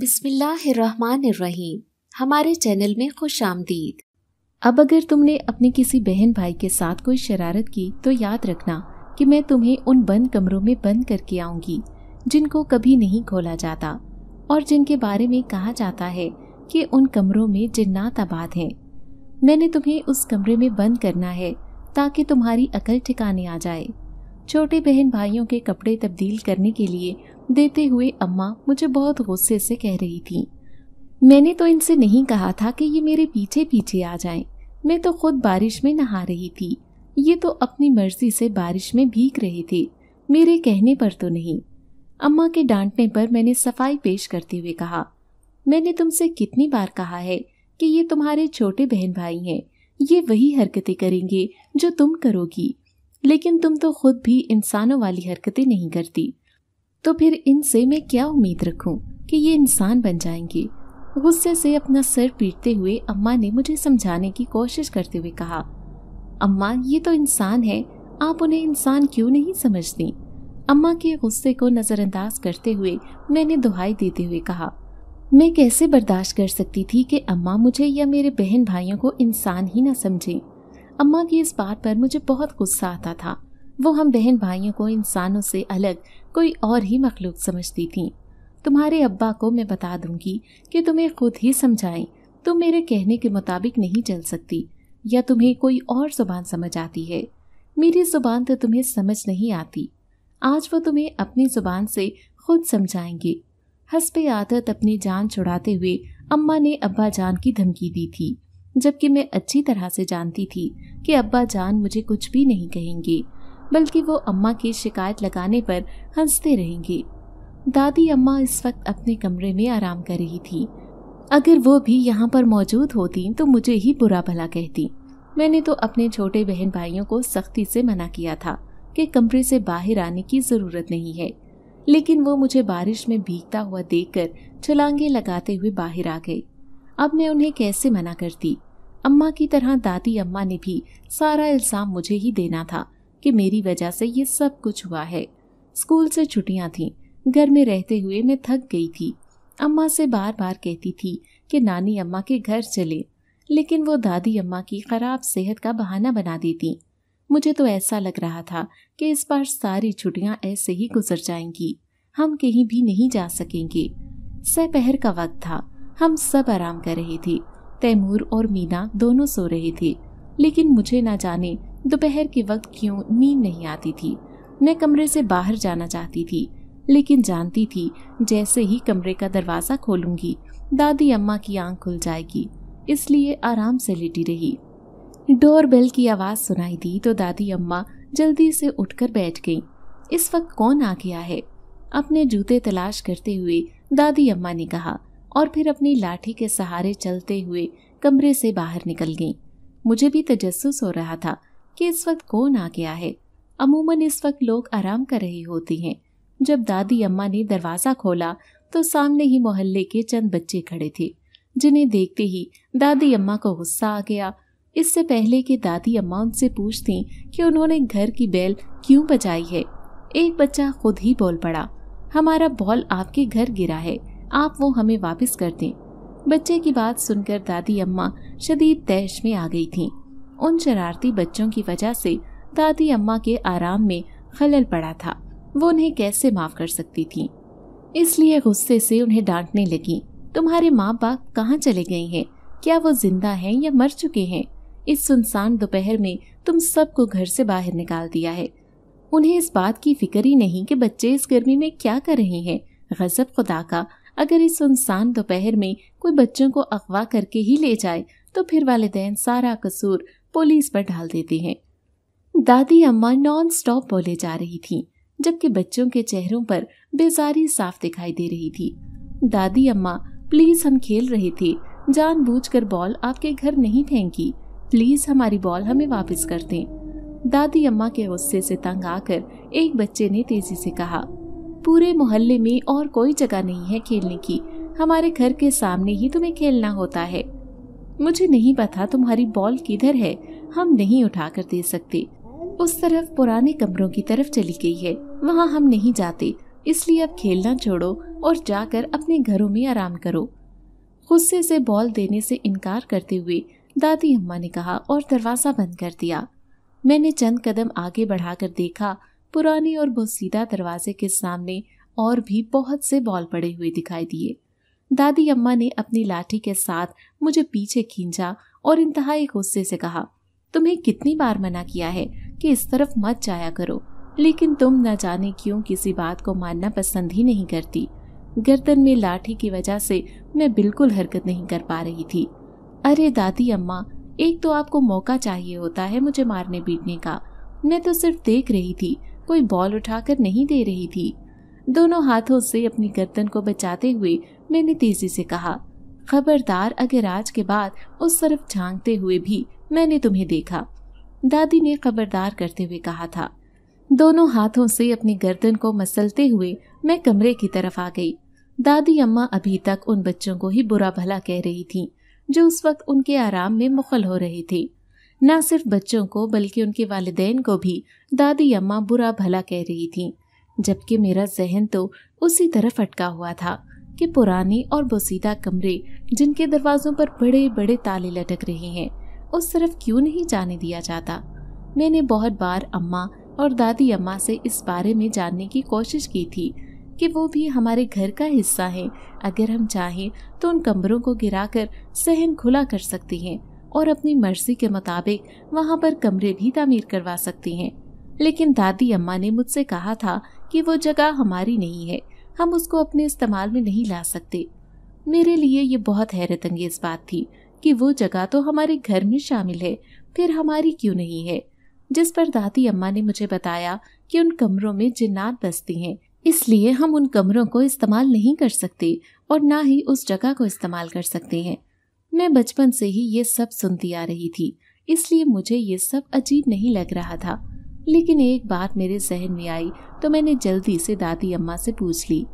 बिस्मिल्लाहिर्रहमानिर्रहीम हमारे चैनल में खुश आमदीद अब अगर तुमने अपने किसी बहन भाई के साथ कोई शरारत की तो याद रखना कि मैं तुम्हें उन बंद कमरों में बंद करके आऊंगी जिनको कभी नहीं खोला जाता और जिनके बारे में कहा जाता है कि उन कमरों में जिन्नात आबाद हैं मैंने तुम्हें उस कमरे में बंद करना है ताकि तुम्हारी अकल ठिकाने आ जाए छोटे बहन भाइयों के कपड़े तब्दील करने के लिए देते हुए अम्मा मुझे बहुत गुस्से से कह रही थी मैंने तो इनसे नहीं कहा था कि ये मेरे पीछे पीछे आ जाएं। मैं तो खुद बारिश में नहा रही थी ये तो अपनी मर्जी से बारिश में भीग रहे थे मेरे कहने पर तो नहीं अम्मा के डांटने पर मैंने सफाई पेश करते हुए कहा मैंने तुमसे कितनी बार कहा है कि ये तुम्हारे छोटे बहन भाई हैं ये वही हरकतें करेंगे जो तुम करोगी लेकिन तुम तो खुद भी इंसानों वाली हरकतें नहीं करती तो फिर इनसे मैं क्या उम्मीद रखूं कि ये इंसान बन जाएंगी गुस्से से अपना सर पीटते हुए अम्मा ने मुझे समझाने की कोशिश करते हुए कहा अम्मा ये तो इंसान है आप उन्हें इंसान क्यों नहीं समझती अम्मा के गुस्से को नज़रअंदाज करते हुए मैंने दुहाई देते हुए कहा मैं कैसे बर्दाश्त कर सकती थी कि अम्मा मुझे या मेरे बहन भाइयों को इंसान ही ना समझें अम्मा की इस बात पर मुझे बहुत गुस्सा आता था वो हम बहन भाइयों को इंसानों से अलग कोई और ही मखलूक समझती थी तुम्हारे अब्बा को मैं बता दूंगी कि तुम्हें खुद ही समझाएं तुम मेरे कहने के मुताबिक नहीं चल सकती या तुम्हें कोई और जुबान समझ आती है मेरी जुबान तो तुम्हें समझ नहीं आती आज वो तुम्हें अपनी जुबान से खुद समझाएंगे हंसपे आदत अपनी जान छुड़ाते हुए अम्मा ने अब्बा जान की धमकी दी थी जबकि मैं अच्छी तरह से जानती थी कि अब्बा जान मुझे कुछ भी नहीं कहेंगे बल्कि वो अम्मा की शिकायत लगाने पर हंसते रहेंगे दादी अम्मा इस वक्त अपने कमरे में आराम कर रही थी अगर वो भी यहाँ पर मौजूद होती तो मुझे ही बुरा भला कहती मैंने तो अपने छोटे बहन भाइयों को सख्ती से मना किया था कि कमरे से बाहर आने की ज़रूरत नहीं है लेकिन वो मुझे बारिश में भीगता हुआ देखकर छलांगे लगाते हुए बाहर आ गए अब मैं उन्हें कैसे मना करती अम्मा की तरह दादी अम्मा ने भी सारा इल्ज़ाम मुझे ही देना था कि मेरी वजह से ये सब कुछ हुआ है स्कूल से छुट्टियां थीं घर में रहते हुए मैं थक गई थी अम्मा से बार बार कहती थी कि नानी अम्मा के घर चले लेकिन वो दादी अम्मा की ख़राब सेहत का बहाना बना देती मुझे तो ऐसा लग रहा था कि इस बार सारी छुट्टियां ऐसे ही गुजर जाएंगी हम कहीं भी नहीं जा सकेंगे सपहर का वक्त था हम सब आराम कर रहे थे तैमूर और मीना दोनों सो रहे थे लेकिन मुझे ना जाने दोपहर के वक्त क्यों नींद नहीं आती थी मैं कमरे से बाहर जाना चाहती थी लेकिन जानती थी जैसे ही कमरे का दरवाज़ा खोलूंगी दादी अम्मा की आंख खुल जाएगी इसलिए आराम से लेटी रही डोर बेल की आवाज़ सुनाई दी तो दादी अम्मा जल्दी से उठकर बैठ गई इस वक्त कौन आ गया है अपने जूते तलाश करते हुए दादी अम्मा ने कहा और फिर अपनी लाठी के सहारे चलते हुए कमरे से बाहर निकल गईं। मुझे भी तजस्सुस हो रहा था कि इस वक्त कौन आ गया है अमूमन इस वक्त लोग आराम कर रही होती हैं जब दादी अम्मा ने दरवाज़ा खोला तो सामने ही मोहल्ले के चंद बच्चे खड़े थे जिन्हें देखते ही दादी अम्मा को गुस्सा आ गया इससे पहले कि दादी अम्मा उनसे पूछती कि उन्होंने घर की बेल क्यों बजाई है एक बच्चा खुद ही बोल पड़ा हमारा बॉल आपके घर गिरा है आप वो हमें वापस कर दें बच्चे की बात सुनकर दादी अम्मा शदीद तैश में आ गई थीं। उन शरारती बच्चों की वजह से दादी अम्मा के आराम में खलल पड़ा था वो उन्हें कैसे माफ़ कर सकती थी इसलिए गुस्से से उन्हें डांटने लगी तुम्हारे माँ बाप कहाँ चले गए हैं क्या वो जिंदा हैं या मर चुके हैं इस सुनसान दोपहर में तुम सबको घर से बाहर निकाल दिया है उन्हें इस बात की फिक्र ही नहीं कि बच्चे इस गर्मी में क्या कर रहे हैं गजब खुदा का अगर इस सुनसान दोपहर में कोई बच्चों को अगवा करके ही ले जाए तो फिर वालदेन सारा कसूर पुलिस पर डाल देते हैं दादी अम्मा नॉन स्टॉप बोले जा रही थी जबकि बच्चों के चेहरों पर बेजारी साफ दिखाई दे रही थी दादी अम्मा प्लीज हम खेल रहे थे जान कर बॉल आपके घर नहीं फेंकी प्लीज हमारी बॉल हमें वापस कर दे दादी अम्मा के गुस्से से तंग आकर एक बच्चे ने तेजी से कहा पूरे मोहल्ले में और कोई जगह नहीं है खेलने की हमारे घर के सामने ही तुम्हें खेलना होता है मुझे नहीं पता तुम्हारी बॉल किधर है हम नहीं उठा कर दे सकते उस तरफ पुराने कमरों की तरफ चली गई है वहाँ हम नहीं जाते इसलिए अब खेलना छोड़ो और जाकर अपने घरों में आराम करो गुस्से से बॉल देने से इनकार करते हुए दादी अम्मा ने कहा और दरवाज़ा बंद कर दिया मैंने चंद कदम आगे बढ़ाकर देखा पुराने और बोसीदा दरवाजे के सामने और भी बहुत से बॉल पड़े हुए दिखाई दिए दादी अम्मा ने अपनी लाठी के साथ मुझे पीछे खींचा और इंतहाई गुस्से से कहा तुम्हें कितनी बार मना किया है कि इस तरफ मत जाया करो लेकिन तुम न जाने क्यों किसी बात को मानना पसंद ही नहीं करती गर्दन में लाठी की वजह से मैं बिल्कुल हरकत नहीं कर पा रही थी अरे दादी अम्मा एक तो आपको मौका चाहिए होता है मुझे मारने पीटने का मैं तो सिर्फ देख रही थी कोई बॉल उठाकर नहीं दे रही थी दोनों हाथों से अपनी गर्दन को बचाते हुए मैंने तेजी से कहा खबरदार अगर आज के बाद उस तरफ झांकते हुए भी मैंने तुम्हें देखा दादी ने खबरदार करते हुए कहा था दोनों हाथों से अपनी गर्दन को मसलते हुए मैं कमरे की तरफ आ गई दादी अम्मा अभी तक उन बच्चों को ही बुरा भला कह रही थी जो उस वक्त उनके आराम में मुखल हो रहे थे ना सिर्फ बच्चों को बल्कि उनके वालदेन को भी दादी अम्मा बुरा भला कह रही थी जबकि मेरा जहन तो उसी तरफ अटका हुआ था कि पुराने और बोसीदा कमरे जिनके दरवाजों पर बड़े बड़े ताले लटक रहे हैं उस तरफ क्यों नहीं जाने दिया जाता मैंने बहुत बार अम्मा और दादी अम्मा से इस बारे में जानने की कोशिश की थी कि वो भी हमारे घर का हिस्सा हैं अगर हम चाहें तो उन कमरों को गिराकर सहन खुला कर सकती हैं और अपनी मर्जी के मुताबिक वहाँ पर कमरे भी तामीर करवा सकती हैं लेकिन दादी अम्मा ने मुझसे कहा था कि वो जगह हमारी नहीं है हम उसको अपने इस्तेमाल में नहीं ला सकते मेरे लिए ये बहुत हैरत अंगेज बात थी कि वो जगह तो हमारे घर में शामिल है फिर हमारी क्यों नहीं है जिस पर दादी अम्मा ने मुझे बताया कि उन कमरों में जिन्नात बसती हैं इसलिए हम उन कमरों को इस्तेमाल नहीं कर सकते और ना ही उस जगह को इस्तेमाल कर सकते हैं मैं बचपन से ही ये सब सुनती आ रही थी इसलिए मुझे ये सब अजीब नहीं लग रहा था लेकिन एक बात मेरे जहन में आई तो मैंने जल्दी से दादी अम्मा से पूछ ली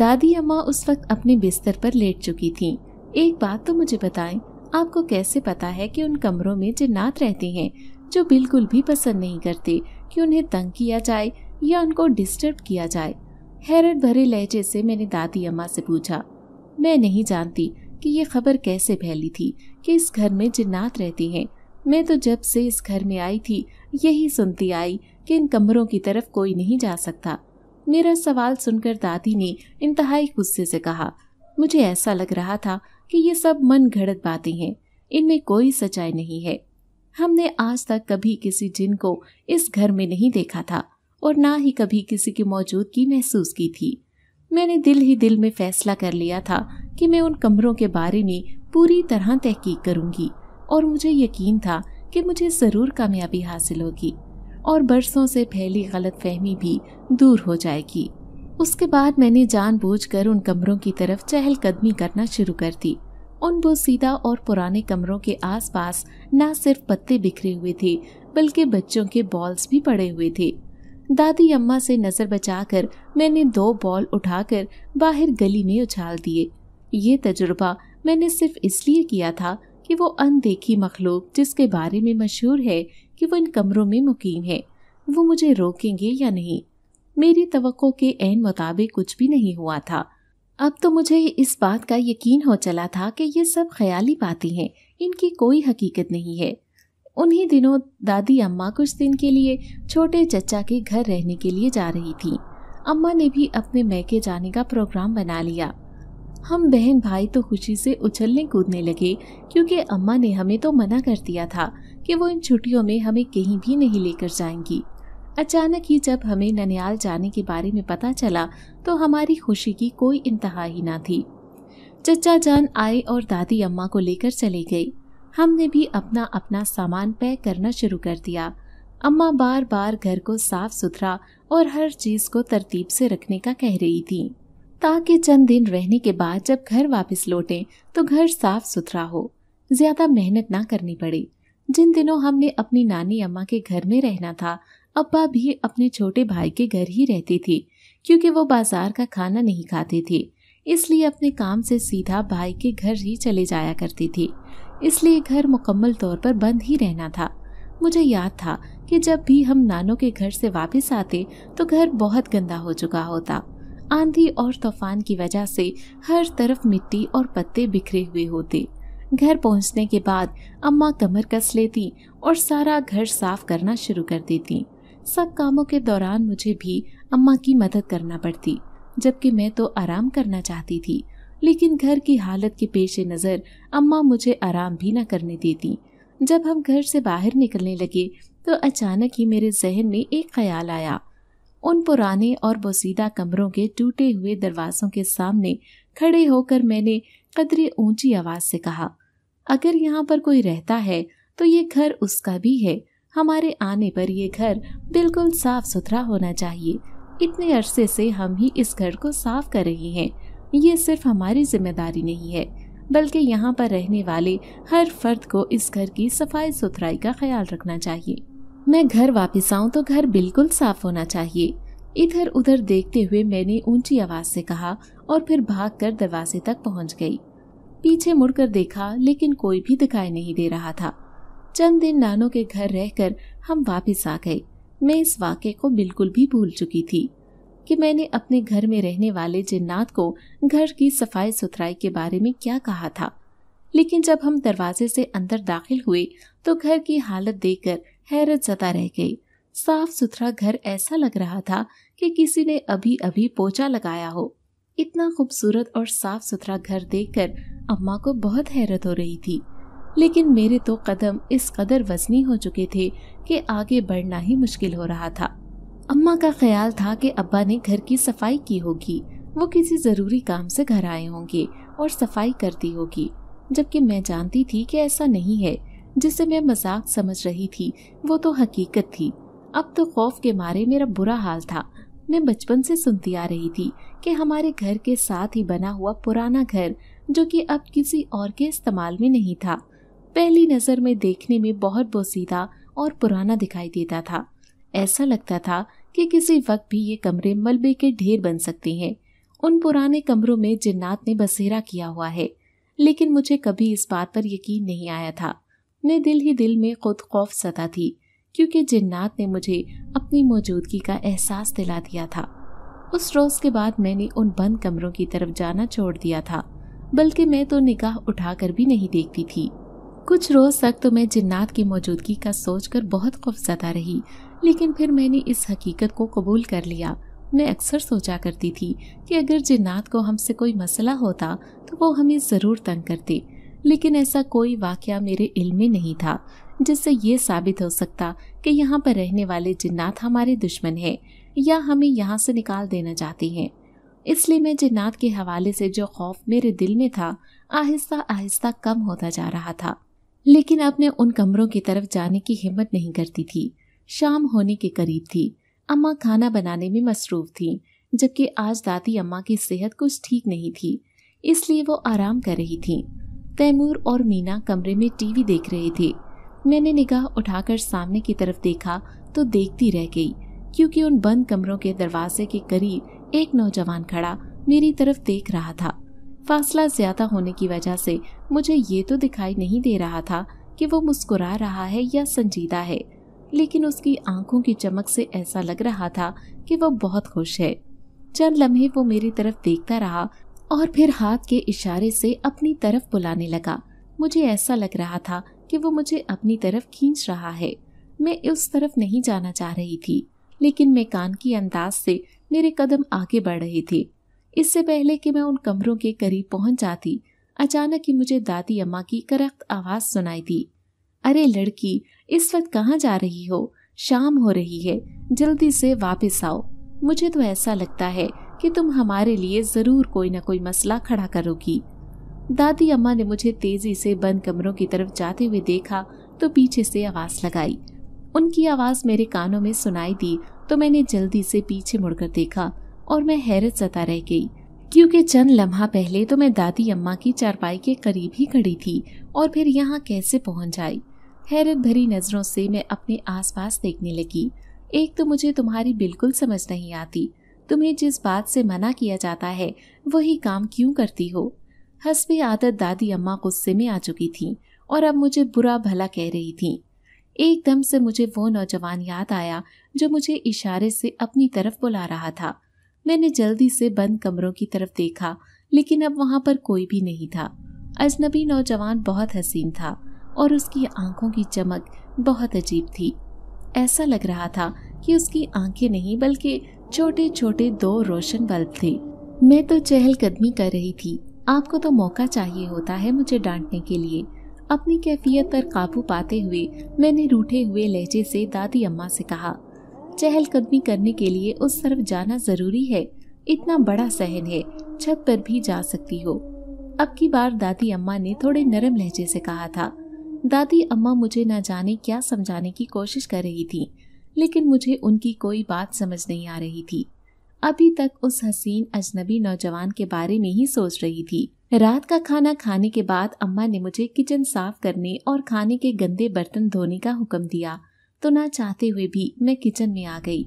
दादी अम्मा उस वक्त अपने बिस्तर पर लेट चुकी थीं। एक बात तो मुझे बताएं, आपको कैसे पता है कि उन कमरों में जिन्नात रहते हैं जो बिल्कुल भी पसंद नहीं करते कि उन्हें तंग किया जाए या उनको डिस्टर्ब किया जाए हैरत भरे लहजे से मैंने दादी अम्मा से पूछा मैं नहीं जानती कि ये खबर कैसे फैली थी कि इस घर में जिन्नात रहती हैं मैं तो जब से इस घर में आई थी यही सुनती आई कि इन कमरों की तरफ कोई नहीं जा सकता मेरा सवाल सुनकर दादी ने इंतहाई गुस्से से कहा मुझे ऐसा लग रहा था कि ये सब मन घड़त बातें हैं इनमें कोई सच्चाई नहीं है हमने आज तक कभी किसी जिन को इस घर में नहीं देखा था और ना ही कभी किसी की मौजूदगी महसूस की थी मैंने दिल ही दिल में फैसला कर लिया था कि मैं उन कमरों के बारे में पूरी तरह तहकीक करूंगी और मुझे यकीन था कि मुझे ज़रूर कामयाबी हासिल होगी और बरसों से फैली गलत फहमी भी दूर हो जाएगी उसके बाद मैंने जानबूझकर उन कमरों की तरफ चहलकदमी करना शुरू कर दी उन बोसीदा और पुराने कमरों के आसपास न सिर्फ पत्ते बिखरे हुए थे बल्कि बच्चों के बॉल्स भी पड़े हुए थे दादी अम्मा से नज़र बचाकर मैंने दो बॉल उठाकर बाहर गली में उछाल दिए ये तजुर्बा मैंने सिर्फ इसलिए किया था कि वो अनदेखी मखलूक जिसके बारे में मशहूर है कि वो इन कमरों में मुकीम है वो मुझे रोकेंगे या नहीं मेरी तो के एन मुताबिक कुछ भी नहीं हुआ था अब तो मुझे इस बात का यकीन हो चला था कि ये सब ख्याली बातें हैं इनकी कोई हकीकत नहीं है उन्हीं दिनों दादी अम्मा कुछ दिन के लिए छोटे चचा के घर रहने के लिए जा रही थी अम्मा ने भी अपने मैके जाने का प्रोग्राम बना लिया हम बहन भाई तो खुशी से उछलने कूदने लगे क्योंकि अम्मा ने हमें तो मना कर दिया था कि वो इन छुट्टियों में हमें कहीं भी नहीं लेकर जाएंगी अचानक ही जब हमें ननियाल जाने के बारे में पता चला तो हमारी खुशी की कोई इंतहा ही ना थी चचा जान आए और दादी अम्मा को लेकर चले गए हमने भी अपना अपना सामान पैक करना शुरू कर दिया अम्मा बार बार घर को साफ सुथरा और हर चीज़ को तरतीब से रखने का कह रही थी ताकि चंद दिन रहने के बाद जब घर वापस लौटे तो घर साफ सुथरा हो ज्यादा मेहनत ना करनी पड़ी जिन दिनों हमने अपनी नानी अम्मा के घर में रहना था अब्बा भी अपने छोटे भाई के घर ही रहती थी क्योंकि वो बाजार का खाना नहीं खाती थी इसलिए अपने काम से सीधा भाई के घर ही चले जाया करती थी इसलिए घर मुकम्मल तौर पर बंद ही रहना था मुझे याद था कि जब भी हम नानों के घर से वापस आते तो घर बहुत गंदा हो चुका होता आंधी और तूफान की वजह से हर तरफ मिट्टी और पत्ते बिखरे हुए होते घर पहुंचने के बाद अम्मा कमर कस लेती और सारा घर साफ करना शुरू कर देती सब कामों के दौरान मुझे भी अम्मा की मदद करना पड़ती जबकि मैं तो आराम करना चाहती थी लेकिन घर की हालत के पेश नज़र अम्मा मुझे आराम भी ना करने देती जब हम घर से बाहर निकलने लगे तो अचानक ही मेरे जहन में एक ख्याल आया उन पुराने और बोसीदा कमरों के टूटे हुए दरवाजों के सामने खड़े होकर मैंने कदरे ऊंची आवाज से कहा अगर यहाँ पर कोई रहता है तो ये घर उसका भी है हमारे आने पर ये घर बिल्कुल साफ सुथरा होना चाहिए इतने अरसे से हम ही इस घर को साफ कर रहे हैं ये सिर्फ हमारी जिम्मेदारी नहीं है बल्कि यहाँ पर रहने वाले हर फर्द को इस घर की सफाई सुथराई का ख्याल रखना चाहिए मैं घर वापिस आऊं तो घर बिल्कुल साफ होना चाहिए इधर उधर देखते हुए मैंने ऊंची आवाज से कहा और फिर भागकर दरवाजे तक पहुंच गई पीछे मुड़कर देखा लेकिन कोई भी दिखाई नहीं दे रहा था चंद दिन नानो के घर रहकर हम वापस आ गए मैं इस वाक्य को बिल्कुल भी भूल चुकी थी कि मैंने अपने घर में रहने वाले जिन्नात को घर की सफाई सुथराई के बारे में क्या कहा था लेकिन जब हम दरवाजे से अंदर दाखिल हुए तो घर की हालत देखकर हैरत जता रह गई साफ सुथरा घर ऐसा लग रहा था कि किसी ने अभी अभी पोचा लगाया हो इतना खूबसूरत और साफ सुथरा घर देखकर अम्मा को बहुत हैरत हो रही थी लेकिन मेरे तो कदम इस कदर वजनी हो चुके थे कि आगे बढ़ना ही मुश्किल हो रहा था अम्मा का ख्याल था कि अब्बा ने घर की सफाई की होगी वो किसी ज़रूरी काम से घर आए होंगे और सफाई करती होगी जबकि मैं जानती थी कि ऐसा नहीं है जिसे मैं मजाक समझ रही थी वो तो हकीकत थी अब तो खौफ के मारे मेरा बुरा हाल था मैं बचपन से सुनती आ रही थी कि हमारे घर के साथ ही बना हुआ पुराना घर जो कि अब किसी और के इस्तेमाल में नहीं था पहली नज़र में देखने में बहुत बोसीदा और पुराना दिखाई देता था ऐसा लगता था कि किसी वक्त भी ये कमरे मलबे के ढेर बन सकते हैं उन पुराने कमरों में जिन्नात ने बसेरा किया हुआ है लेकिन मुझे कभी इस बात पर यकीन नहीं आया था मैं दिल ही दिल में खुद खौफ सता थी क्योंकि जिन्नात ने मुझे अपनी मौजूदगी का एहसास दिला दिया था उस रोज़ के बाद मैंने उन बंद कमरों की तरफ जाना छोड़ दिया था बल्कि मैं तो निगाह उठाकर भी नहीं देखती थी कुछ रोज़ तक तो मैं जिन्नात की मौजूदगी का सोचकर बहुत खौफजदा रही लेकिन फिर मैंने इस हकीकत को कबूल कर लिया मैं अक्सर सोचा करती थी कि अगर जिन्नात को हमसे कोई मसला होता तो वो हमें ज़रूर तंग करते लेकिन ऐसा कोई वाक़ मेरे इल्म में नहीं था जिससे ये साबित हो सकता कि यहाँ पर रहने वाले जिन्नात हमारे दुश्मन हैं या हमें यहाँ से निकाल देना चाहती हैं इसलिए मैं जिन्नात के हवाले से जो खौफ मेरे दिल में था आहिस्ता आहिस्ता कम होता जा रहा था लेकिन अब मैं उन कमरों की तरफ जाने की हिम्मत नहीं करती थी शाम होने के करीब थी अम्मा खाना बनाने में मसरूफ थी जबकि आज दादी अम्मा की सेहत कुछ ठीक नहीं थी इसलिए वो आराम कर रही थीं। तैमूर और मीना कमरे में टीवी देख रहे थे मैंने निगाह उठाकर सामने की तरफ देखा तो देखती रह गई क्योंकि उन बंद कमरों के दरवाजे के करीब एक नौजवान खड़ा मेरी तरफ देख रहा था फासला ज्यादा होने की वजह से मुझे ये तो दिखाई नहीं दे रहा था कि वो मुस्कुरा रहा है या संजीदा है लेकिन उसकी आंखों की चमक से ऐसा लग रहा था कि वो बहुत खुश है चंद लम्हे वो मेरी तरफ देखता रहा और फिर हाथ के इशारे से अपनी तरफ बुलाने लगा मुझे ऐसा लग रहा था कि वो मुझे अपनी तरफ खींच रहा है मैं उस तरफ नहीं जाना चाह रही थी लेकिन मैं कान की अंदाज से मेरे कदम आगे बढ़ रहे थे इससे पहले कि मैं उन कमरों के करीब पहुंच जाती अचानक ही मुझे दादी अम्मा की करख्त आवाज़ सुनाई दी अरे लड़की इस वक्त कहाँ जा रही हो शाम हो रही है जल्दी से वापस आओ मुझे तो ऐसा लगता है कि तुम हमारे लिए ज़रूर कोई ना कोई मसला खड़ा करोगी दादी अम्मा ने मुझे तेज़ी से बंद कमरों की तरफ जाते हुए देखा तो पीछे से आवाज़ लगाई उनकी आवाज़ मेरे कानों में सुनाई दी तो मैंने जल्दी से पीछे मुड़कर देखा और मैं हैरत सता रह गई क्योंकि चंद लम्हा पहले तो मैं दादी अम्मा की चारपाई के करीब ही खड़ी थी और फिर यहाँ कैसे पहुँच जाई हैरत भरी नज़रों से मैं अपने आसपास देखने लगी एक तो मुझे तुम्हारी बिल्कुल समझ नहीं आती तुम्हें जिस बात से मना किया जाता है वही काम क्यों करती हो हंसबे आदत दादी अम्मा गुस्से में आ चुकी थी और अब मुझे बुरा भला कह रही थी एकदम से मुझे वो नौजवान याद आया जो मुझे इशारे से अपनी तरफ बुला रहा था मैंने जल्दी से बंद कमरों की तरफ देखा लेकिन अब वहाँ पर कोई भी नहीं था अजनबी नौजवान बहुत हसीन था और उसकी आंखों की चमक बहुत अजीब थी ऐसा लग रहा था कि उसकी आंखें नहीं बल्कि छोटी छोटी दो रोशन बल्ब थे मैं तो चहलकदमी कर रही थी आपको तो मौका चाहिए होता है मुझे डांटने के लिए अपनी कैफियत पर काबू पाते हुए मैंने रूठे हुए लहजे से दादी अम्मा से कहा चहलकदमी करने के लिए उस तरफ जाना जरूरी है इतना बड़ा सहन है छत पर भी जा सकती हो अब की बार दादी अम्मा ने थोड़े नरम लहजे से कहा था दादी अम्मा मुझे न जाने क्या समझाने की कोशिश कर रही थी लेकिन मुझे उनकी कोई बात समझ नहीं आ रही थी अभी तक उस हसीन अजनबी नौजवान के बारे में ही सोच रही थी रात का खाना खाने के बाद अम्मा ने मुझे किचन साफ करने और खाने के गंदे बर्तन धोने का हुक्म दिया तो ना चाहते हुए भी मैं किचन में आ गई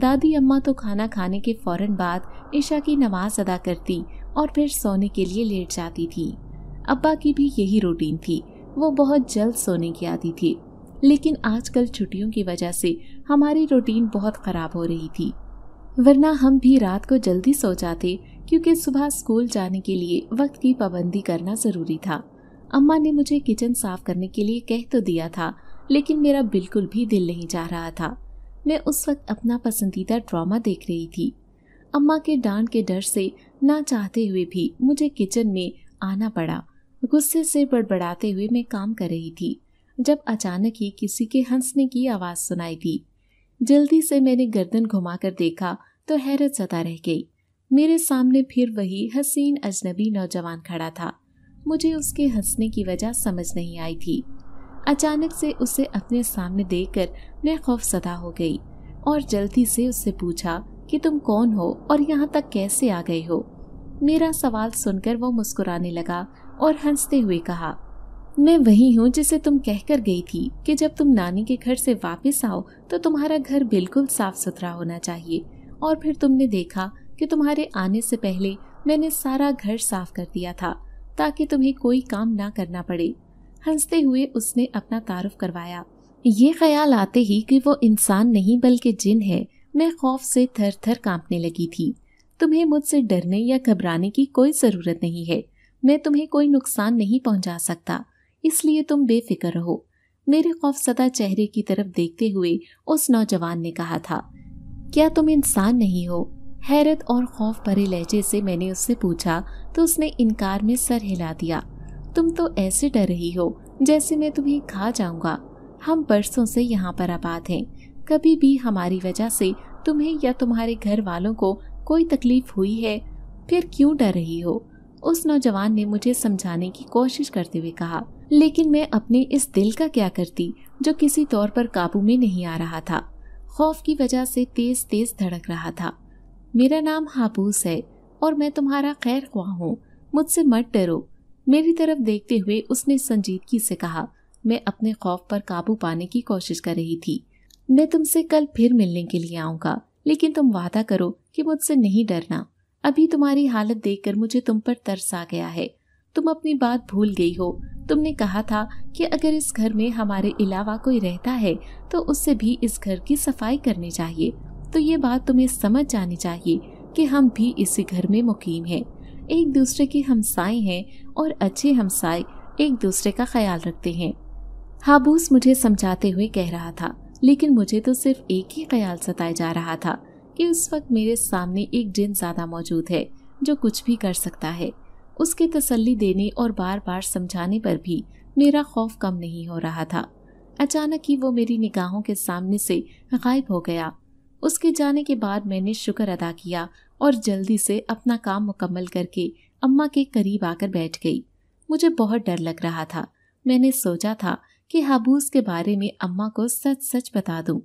दादी अम्मा तो खाना खाने के फौरन बाद ईशा की नमाज अदा करती और फिर सोने के लिए लेट जाती थी अब्बा की भी यही रूटीन थी वो बहुत जल्द सोने की आती थी लेकिन आजकल छुट्टियों की वजह से हमारी रूटीन बहुत ख़राब हो रही थी वरना हम भी रात को जल्दी सो जाते क्योंकि सुबह स्कूल जाने के लिए वक्त की पाबंदी करना ज़रूरी था अम्मा ने मुझे किचन साफ करने के लिए कह तो दिया था लेकिन मेरा बिल्कुल भी दिल नहीं चाह रहा था मैं उस वक्त अपना पसंदीदा ड्रामा देख रही थी अम्मा के डांट के डर से ना चाहते हुए भी मुझे किचन में आना पड़ा गुस्से से बड़बड़ाते हुए मैं काम कर रही थी जब अचानक ही किसी के हंसने की आवाज सुनाई दी जल्दी से मैंने गर्दन घुमाकर देखा तो हैरत जता रह गई मेरे सामने फिर वही हसीन अजनबी नौजवान खड़ा था मुझे उसके हंसने की वजह समझ नहीं आई थी अचानक से उसे अपने सामने देखकर मैं खौफ सदा हो गई और जल्दी से उससे पूछा कि तुम कौन हो और यहाँ तक कैसे आ गए हो मेरा सवाल सुनकर वो मुस्कुराने लगा और हंसते हुए कहा मैं वही हूँ जिसे तुम कहकर गई थी कि जब तुम नानी के घर से वापस आओ तो तुम्हारा घर बिल्कुल साफ सुथरा होना चाहिए और फिर तुमने देखा कि तुम्हारे आने से पहले मैंने सारा घर साफ कर दिया था ताकि तुम्हें कोई काम ना करना पड़े हंसते हुए उसने अपना तारुफ करवाया ये ख्याल आते ही कि वो इंसान नहीं बल्कि जिन है मैं खौफ से थर थर कांपने लगी थी तुम्हें मुझसे डरने या घबराने की कोई ज़रूरत नहीं है मैं तुम्हें कोई नुकसान नहीं पहुंचा सकता इसलिए तुम बेफिक्र रहो मेरे खौफसदा चेहरे की तरफ देखते हुए उस नौजवान ने कहा था क्या तुम इंसान नहीं हो हैरत और खौफ भरे लहजे से मैंने उससे पूछा तो उसने इनकार में सर हिला दिया तुम तो ऐसे डर रही हो जैसे मैं तुम्हें खा जाऊंगा हम बरसों से यहाँ पर आबाद हैं कभी भी हमारी वजह से तुम्हें या तुम्हारे घर वालों को कोई तकलीफ हुई है फिर क्यों डर रही हो उस नौजवान ने मुझे समझाने की कोशिश करते हुए कहा लेकिन मैं अपने इस दिल का क्या करती जो किसी तौर पर काबू में नहीं आ रहा था खौफ की वजह से तेज तेज धड़क रहा था मेरा नाम हापूस है और मैं तुम्हारा खैर ख्वाह हूँ मुझसे मत डरो मेरी तरफ देखते हुए उसने संजीदगी से कहा मैं अपने खौफ पर काबू पाने की कोशिश कर रही थी मैं तुमसे कल फिर मिलने के लिए आऊँगा लेकिन तुम वादा करो कि मुझसे नहीं डरना अभी तुम्हारी हालत देखकर मुझे तुम पर तरस आ गया है तुम अपनी बात भूल गई हो तुमने कहा था कि अगर इस घर में हमारे अलावा कोई रहता है तो उससे भी इस घर की सफाई करनी चाहिए तो ये बात तुम्हें समझ जानी चाहिए कि हम भी इसी घर में मुकीम हैं एक दूसरे के हमसाए हैं और अच्छे हमसाए एक दूसरे का ख्याल रखते हैं हाबूस मुझे समझाते हुए कह रहा था लेकिन मुझे तो सिर्फ एक ही ख्याल सताया जा रहा था कि उस वक्त मेरे सामने एक जिन ज़्यादा मौजूद है जो कुछ भी कर सकता है उसके तसल्ली देने और बार बार समझाने पर भी मेरा खौफ कम नहीं हो रहा था अचानक ही वो मेरी निगाहों के सामने से गायब हो गया उसके जाने के बाद मैंने शुक्र अदा किया और जल्दी से अपना काम मुकम्मल करके अम्मा के करीब आकर बैठ गई मुझे बहुत डर लग रहा था मैंने सोचा था कि हाबूस के बारे में अम्मा को सच सच बता दूं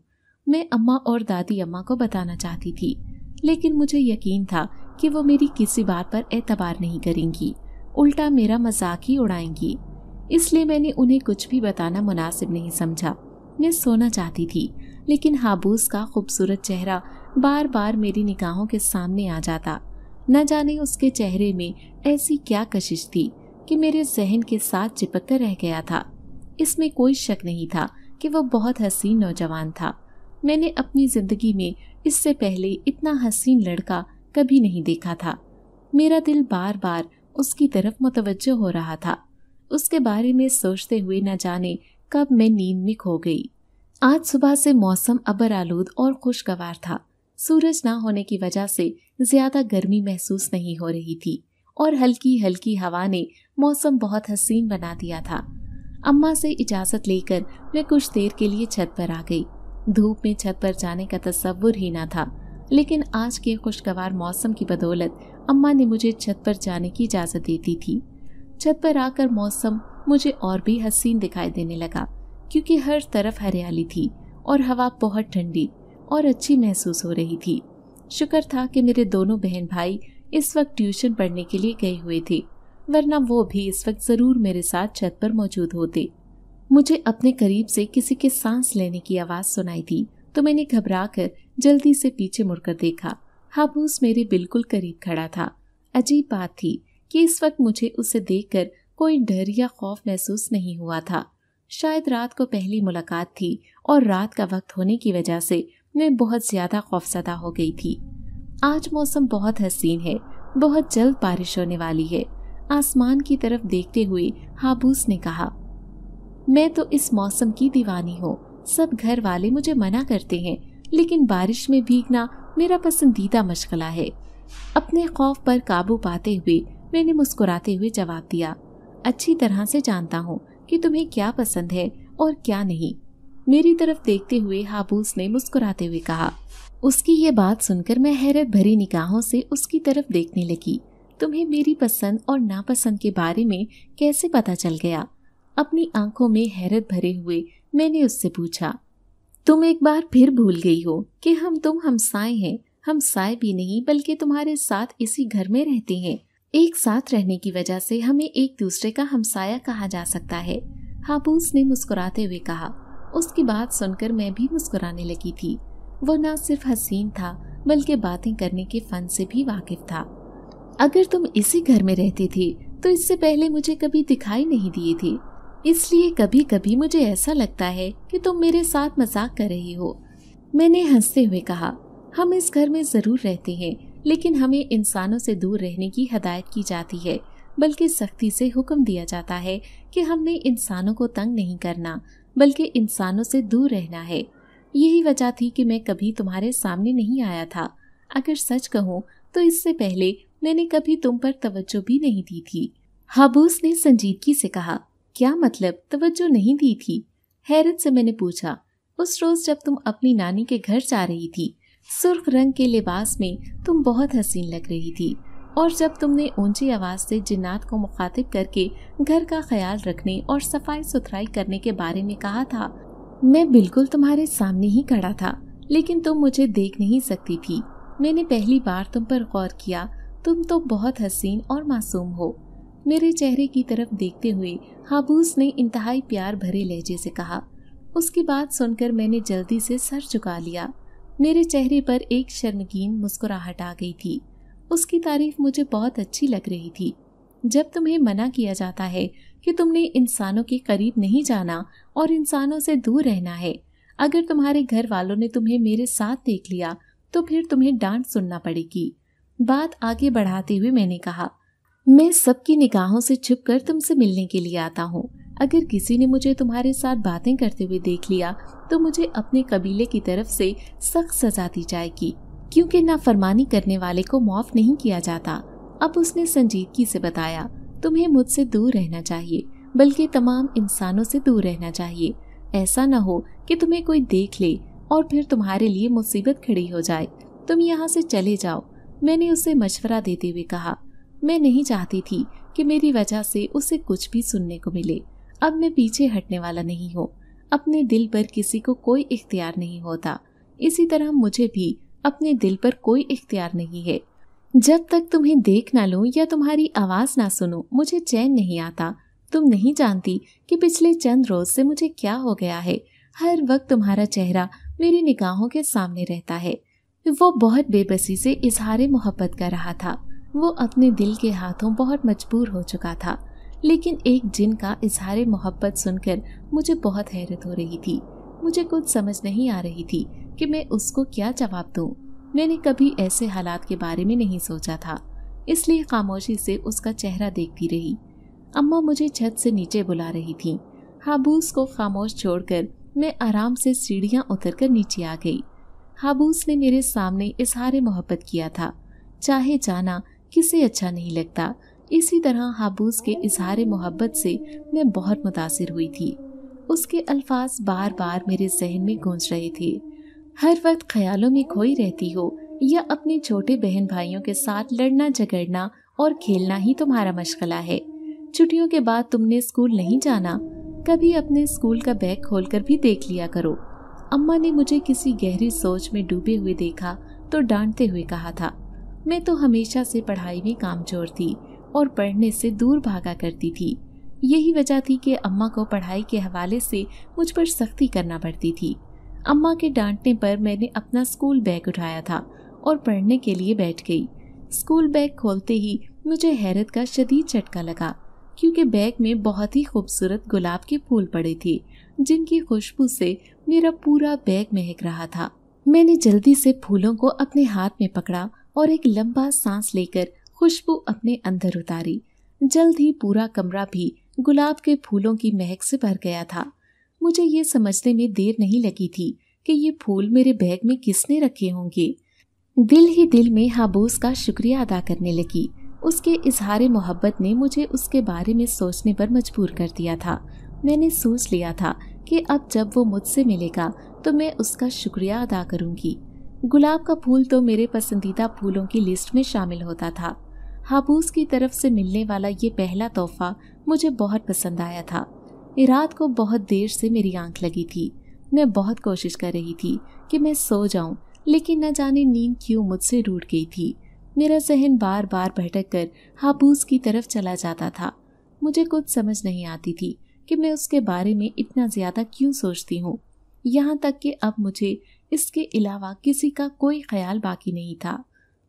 मैं अम्मा और दादी अम्मा को बताना चाहती थी लेकिन मुझे यकीन था कि वो मेरी किसी बात पर एतबार नहीं करेंगी उल्टा मेरा मजाक ही उड़ाएंगी इसलिए मैंने उन्हें कुछ भी बताना मुनासिब नहीं समझा मैं सोना चाहती थी लेकिन हाबूस का खूबसूरत चेहरा बार बार मेरी निगाहों के सामने आ जाता न जाने उसके चेहरे में ऐसी क्या कशिश थी कि मेरे जहन के साथ चिपक कर रह गया था इसमें कोई शक नहीं था कि वो बहुत हसीन नौजवान था मैंने अपनी ज़िंदगी में इससे पहले इतना हसीन लड़का कभी नहीं देखा था मेरा दिल बार बार उसकी तरफ मुतवजह हो रहा था उसके बारे में सोचते हुए न जाने कब मैं नींद में खो गई आज सुबह से मौसम अबर आलूद और खुशगवार था सूरज ना होने की वजह से ज्यादा गर्मी महसूस नहीं हो रही थी और हल्की हल्की हवा ने मौसम बहुत हसीन बना दिया था अम्मा से इजाज़त लेकर मैं कुछ देर के लिए छत पर आ गई धूप में छत पर जाने का तस्वुर ही ना था लेकिन आज के खुशगवार मौसम की बदौलत अम्मा ने मुझे छत पर जाने की इजाज़त देती थी छत पर आकर मौसम मुझे और भी हसीन दिखाई देने लगा क्योंकि हर तरफ हरियाली थी और हवा बहुत ठंडी और अच्छी महसूस हो रही थी शुक्र था कि मेरे दोनों बहन भाई इस वक्त ट्यूशन पढ़ने के लिए गए हुए थे वरना वो भी इस वक्त ज़रूर मेरे साथ छत पर मौजूद होते मुझे अपने करीब से किसी के सांस लेने की आवाज सुनाई थी तो मैंने घबरा कर जल्दी से पीछे मुड़कर देखा हाबूस मेरे बिल्कुल करीब खड़ा था अजीब बात थी कि इस वक्त मुझे उसे देखकर कोई डर या खौफ महसूस नहीं हुआ था शायद रात को पहली मुलाकात थी और रात का वक्त होने की वजह से मैं बहुत ज्यादा खौफजदा हो गई थी आज मौसम बहुत हसीन है बहुत जल्द बारिश होने वाली है आसमान की तरफ देखते हुए हाबूस ने कहा मैं तो इस मौसम की दीवानी हूँ सब घर वाले मुझे मना करते हैं लेकिन बारिश में भीगना मेरा पसंदीदा मशगला है अपने खौफ पर काबू पाते हुए मैंने मुस्कुराते हुए जवाब दिया अच्छी तरह से जानता हूँ कि तुम्हें क्या पसंद है और क्या नहीं मेरी तरफ देखते हुए हाबूस ने मुस्कुराते हुए कहा उसकी ये बात सुनकर मैं हैरत भरी निगाहों से उसकी तरफ देखने लगी तुम्हें मेरी पसंद और नापसंद के बारे में कैसे पता चल गया अपनी आंखों में हैरत भरे हुए मैंने उससे पूछा तुम एक बार फिर भूल गई हो कि हम तुम साए हैं साए भी नहीं बल्कि तुम्हारे साथ इसी घर में रहते हैं एक साथ रहने की वजह से हमें एक दूसरे का हमसाया कहा जा सकता है हापूस ने मुस्कुराते हुए कहा उसकी बात सुनकर मैं भी मुस्कुराने लगी थी वो न सिर्फ हसीन था बल्कि बातें करने के फन से भी वाकिफ था अगर तुम इसी घर में रहती थी तो इससे पहले मुझे कभी दिखाई नहीं दिए थे इसलिए कभी कभी मुझे ऐसा लगता है कि तुम मेरे साथ मजाक कर रही हो मैंने हंसते हुए कहा हम इस घर में ज़रूर रहते हैं लेकिन हमें इंसानों से दूर रहने की हदायत की जाती है बल्कि सख्ती से हुक्म दिया जाता है कि हमने इंसानों को तंग नहीं करना बल्कि इंसानों से दूर रहना है यही वजह थी कि मैं कभी तुम्हारे सामने नहीं आया था अगर सच कहूँ तो इससे पहले मैंने कभी तुम पर तवज्जो भी नहीं दी थी हाबूस ने संजीदगी से कहा क्या मतलब तवज्जो नहीं दी थी हैरत से मैंने पूछा उस रोज जब तुम अपनी नानी के घर जा रही थी सुर्ख रंग के लिबास में तुम बहुत हसीन लग रही थी और जब तुमने ऊंची आवाज से जिन्नात को मुखातिब करके घर का ख्याल रखने और सफाई सुथराई करने के बारे में कहा था मैं बिल्कुल तुम्हारे सामने ही खड़ा था लेकिन तुम मुझे देख नहीं सकती थी मैंने पहली बार तुम पर गौर किया तुम तो बहुत हसीन और मासूम हो मेरे चेहरे की तरफ देखते हुए हाबूस ने इंतहाई प्यार भरे लहजे से कहा उसकी बात सुनकर मैंने जल्दी से सर चुका लिया मेरे चेहरे पर एक शर्मगीन मुस्कुराहट आ गई थी उसकी तारीफ मुझे बहुत अच्छी लग रही थी जब तुम्हें मना किया जाता है कि तुमने इंसानों के करीब नहीं जाना और इंसानों से दूर रहना है अगर तुम्हारे घर वालों ने तुम्हें मेरे साथ देख लिया तो फिर तुम्हें डांट सुनना पड़ेगी बात आगे बढ़ाते हुए मैंने कहा मैं सबकी निगाहों से छुप कर तुमसे मिलने के लिए आता हूँ अगर किसी ने मुझे तुम्हारे साथ बातें करते हुए देख लिया तो मुझे अपने कबीले की तरफ से सख्त सजा दी जाएगी क्योंकि नाफरमानी करने वाले को माफ नहीं किया जाता अब उसने संजीदगी से बताया तुम्हें मुझसे दूर रहना चाहिए बल्कि तमाम इंसानों से दूर रहना चाहिए ऐसा न हो कि तुम्हें कोई देख ले और फिर तुम्हारे लिए मुसीबत खड़ी हो जाए तुम यहाँ से चले जाओ मैंने उसे मशवरा देते हुए कहा मैं नहीं चाहती थी कि मेरी वजह से उसे कुछ भी सुनने को मिले अब मैं पीछे हटने वाला नहीं हूँ अपने दिल पर किसी को कोई इख्तियार नहीं होता इसी तरह मुझे भी अपने दिल पर कोई इख्तियार नहीं है जब तक तुम्हें देख ना लूं या तुम्हारी आवाज़ ना सुनूं मुझे चैन नहीं आता तुम नहीं जानती कि पिछले चंद रोज से मुझे क्या हो गया है हर वक्त तुम्हारा चेहरा मेरी निगाहों के सामने रहता है वो बहुत बेबसी से इजहार मोहब्बत कर रहा था वो अपने दिल के हाथों बहुत मजबूर हो चुका था लेकिन एक जिन का इजहार मोहब्बत सुनकर मुझे बहुत हैरत हो रही थी मुझे कुछ समझ नहीं आ रही थी कि मैं उसको क्या जवाब दूँ मैंने कभी ऐसे हालात के बारे में नहीं सोचा था इसलिए खामोशी से उसका चेहरा देखती रही अम्मा मुझे छत से नीचे बुला रही थी हाबूस को खामोश छोड़कर मैं आराम से सीढ़ियाँ उतर कर नीचे आ गई हाबूस ने मेरे सामने इजहार मोहब्बत किया था चाहे जाना किसे अच्छा नहीं लगता इसी तरह हाबूस के इजहार मोहब्बत से मैं बहुत मुतासर हुई थी उसके अल्फाज बार बार मेरे जहन में गूंज रहे थे हर वक्त ख्यालों में खोई रहती हो या अपने छोटे बहन भाइयों के साथ लड़ना झगड़ना और खेलना ही तुम्हारा मशगला है छुट्टियों के बाद तुमने स्कूल नहीं जाना कभी अपने स्कूल का बैग खोलकर भी देख लिया करो अम्मा ने मुझे किसी गहरी सोच में डूबे हुए देखा तो डांटते हुए कहा था मैं तो हमेशा से पढ़ाई में कामचोर थी और पढ़ने से दूर भागा करती थी यही वजह थी कि अम्मा को पढ़ाई के हवाले से मुझ पर सख्ती करना पड़ती थी अम्मा के डांटने पर मैंने अपना स्कूल बैग उठाया था और पढ़ने के लिए बैठ गई स्कूल बैग खोलते ही मुझे हैरत का शदीद झटका लगा क्योंकि बैग में बहुत ही खूबसूरत गुलाब के फूल पड़े थे जिनकी खुशबू से मेरा पूरा बैग महक रहा था मैंने जल्दी से फूलों को अपने हाथ में पकड़ा और एक लंबा सांस लेकर खुशबू अपने अंदर उतारी जल्द ही पूरा कमरा भी गुलाब के फूलों की महक से भर गया था मुझे ये समझने में देर नहीं लगी थी कि ये फूल मेरे बैग में किसने रखे होंगे दिल ही दिल में हाबोस का शुक्रिया अदा करने लगी उसके इजहार मोहब्बत ने मुझे उसके बारे में सोचने पर मजबूर कर दिया था मैंने सोच लिया था कि अब जब वो मुझसे मिलेगा तो मैं उसका शुक्रिया अदा करूंगी गुलाब का फूल तो मेरे पसंदीदा फूलों की लिस्ट में शामिल होता था हाबूस की तरफ से मिलने वाला ये पहला तोहफा मुझे बहुत पसंद आया था रात को बहुत देर से मेरी आंख लगी थी मैं बहुत कोशिश कर रही थी कि मैं सो जाऊं लेकिन न जाने नींद क्यों मुझसे रूट गई थी मेरा जहन बार बार भटक कर हाबूस की तरफ चला जाता था मुझे कुछ समझ नहीं आती थी कि मैं उसके बारे में इतना ज़्यादा क्यों सोचती हूँ यहाँ तक कि अब मुझे इसके अलावा किसी का कोई ख्याल बाकी नहीं था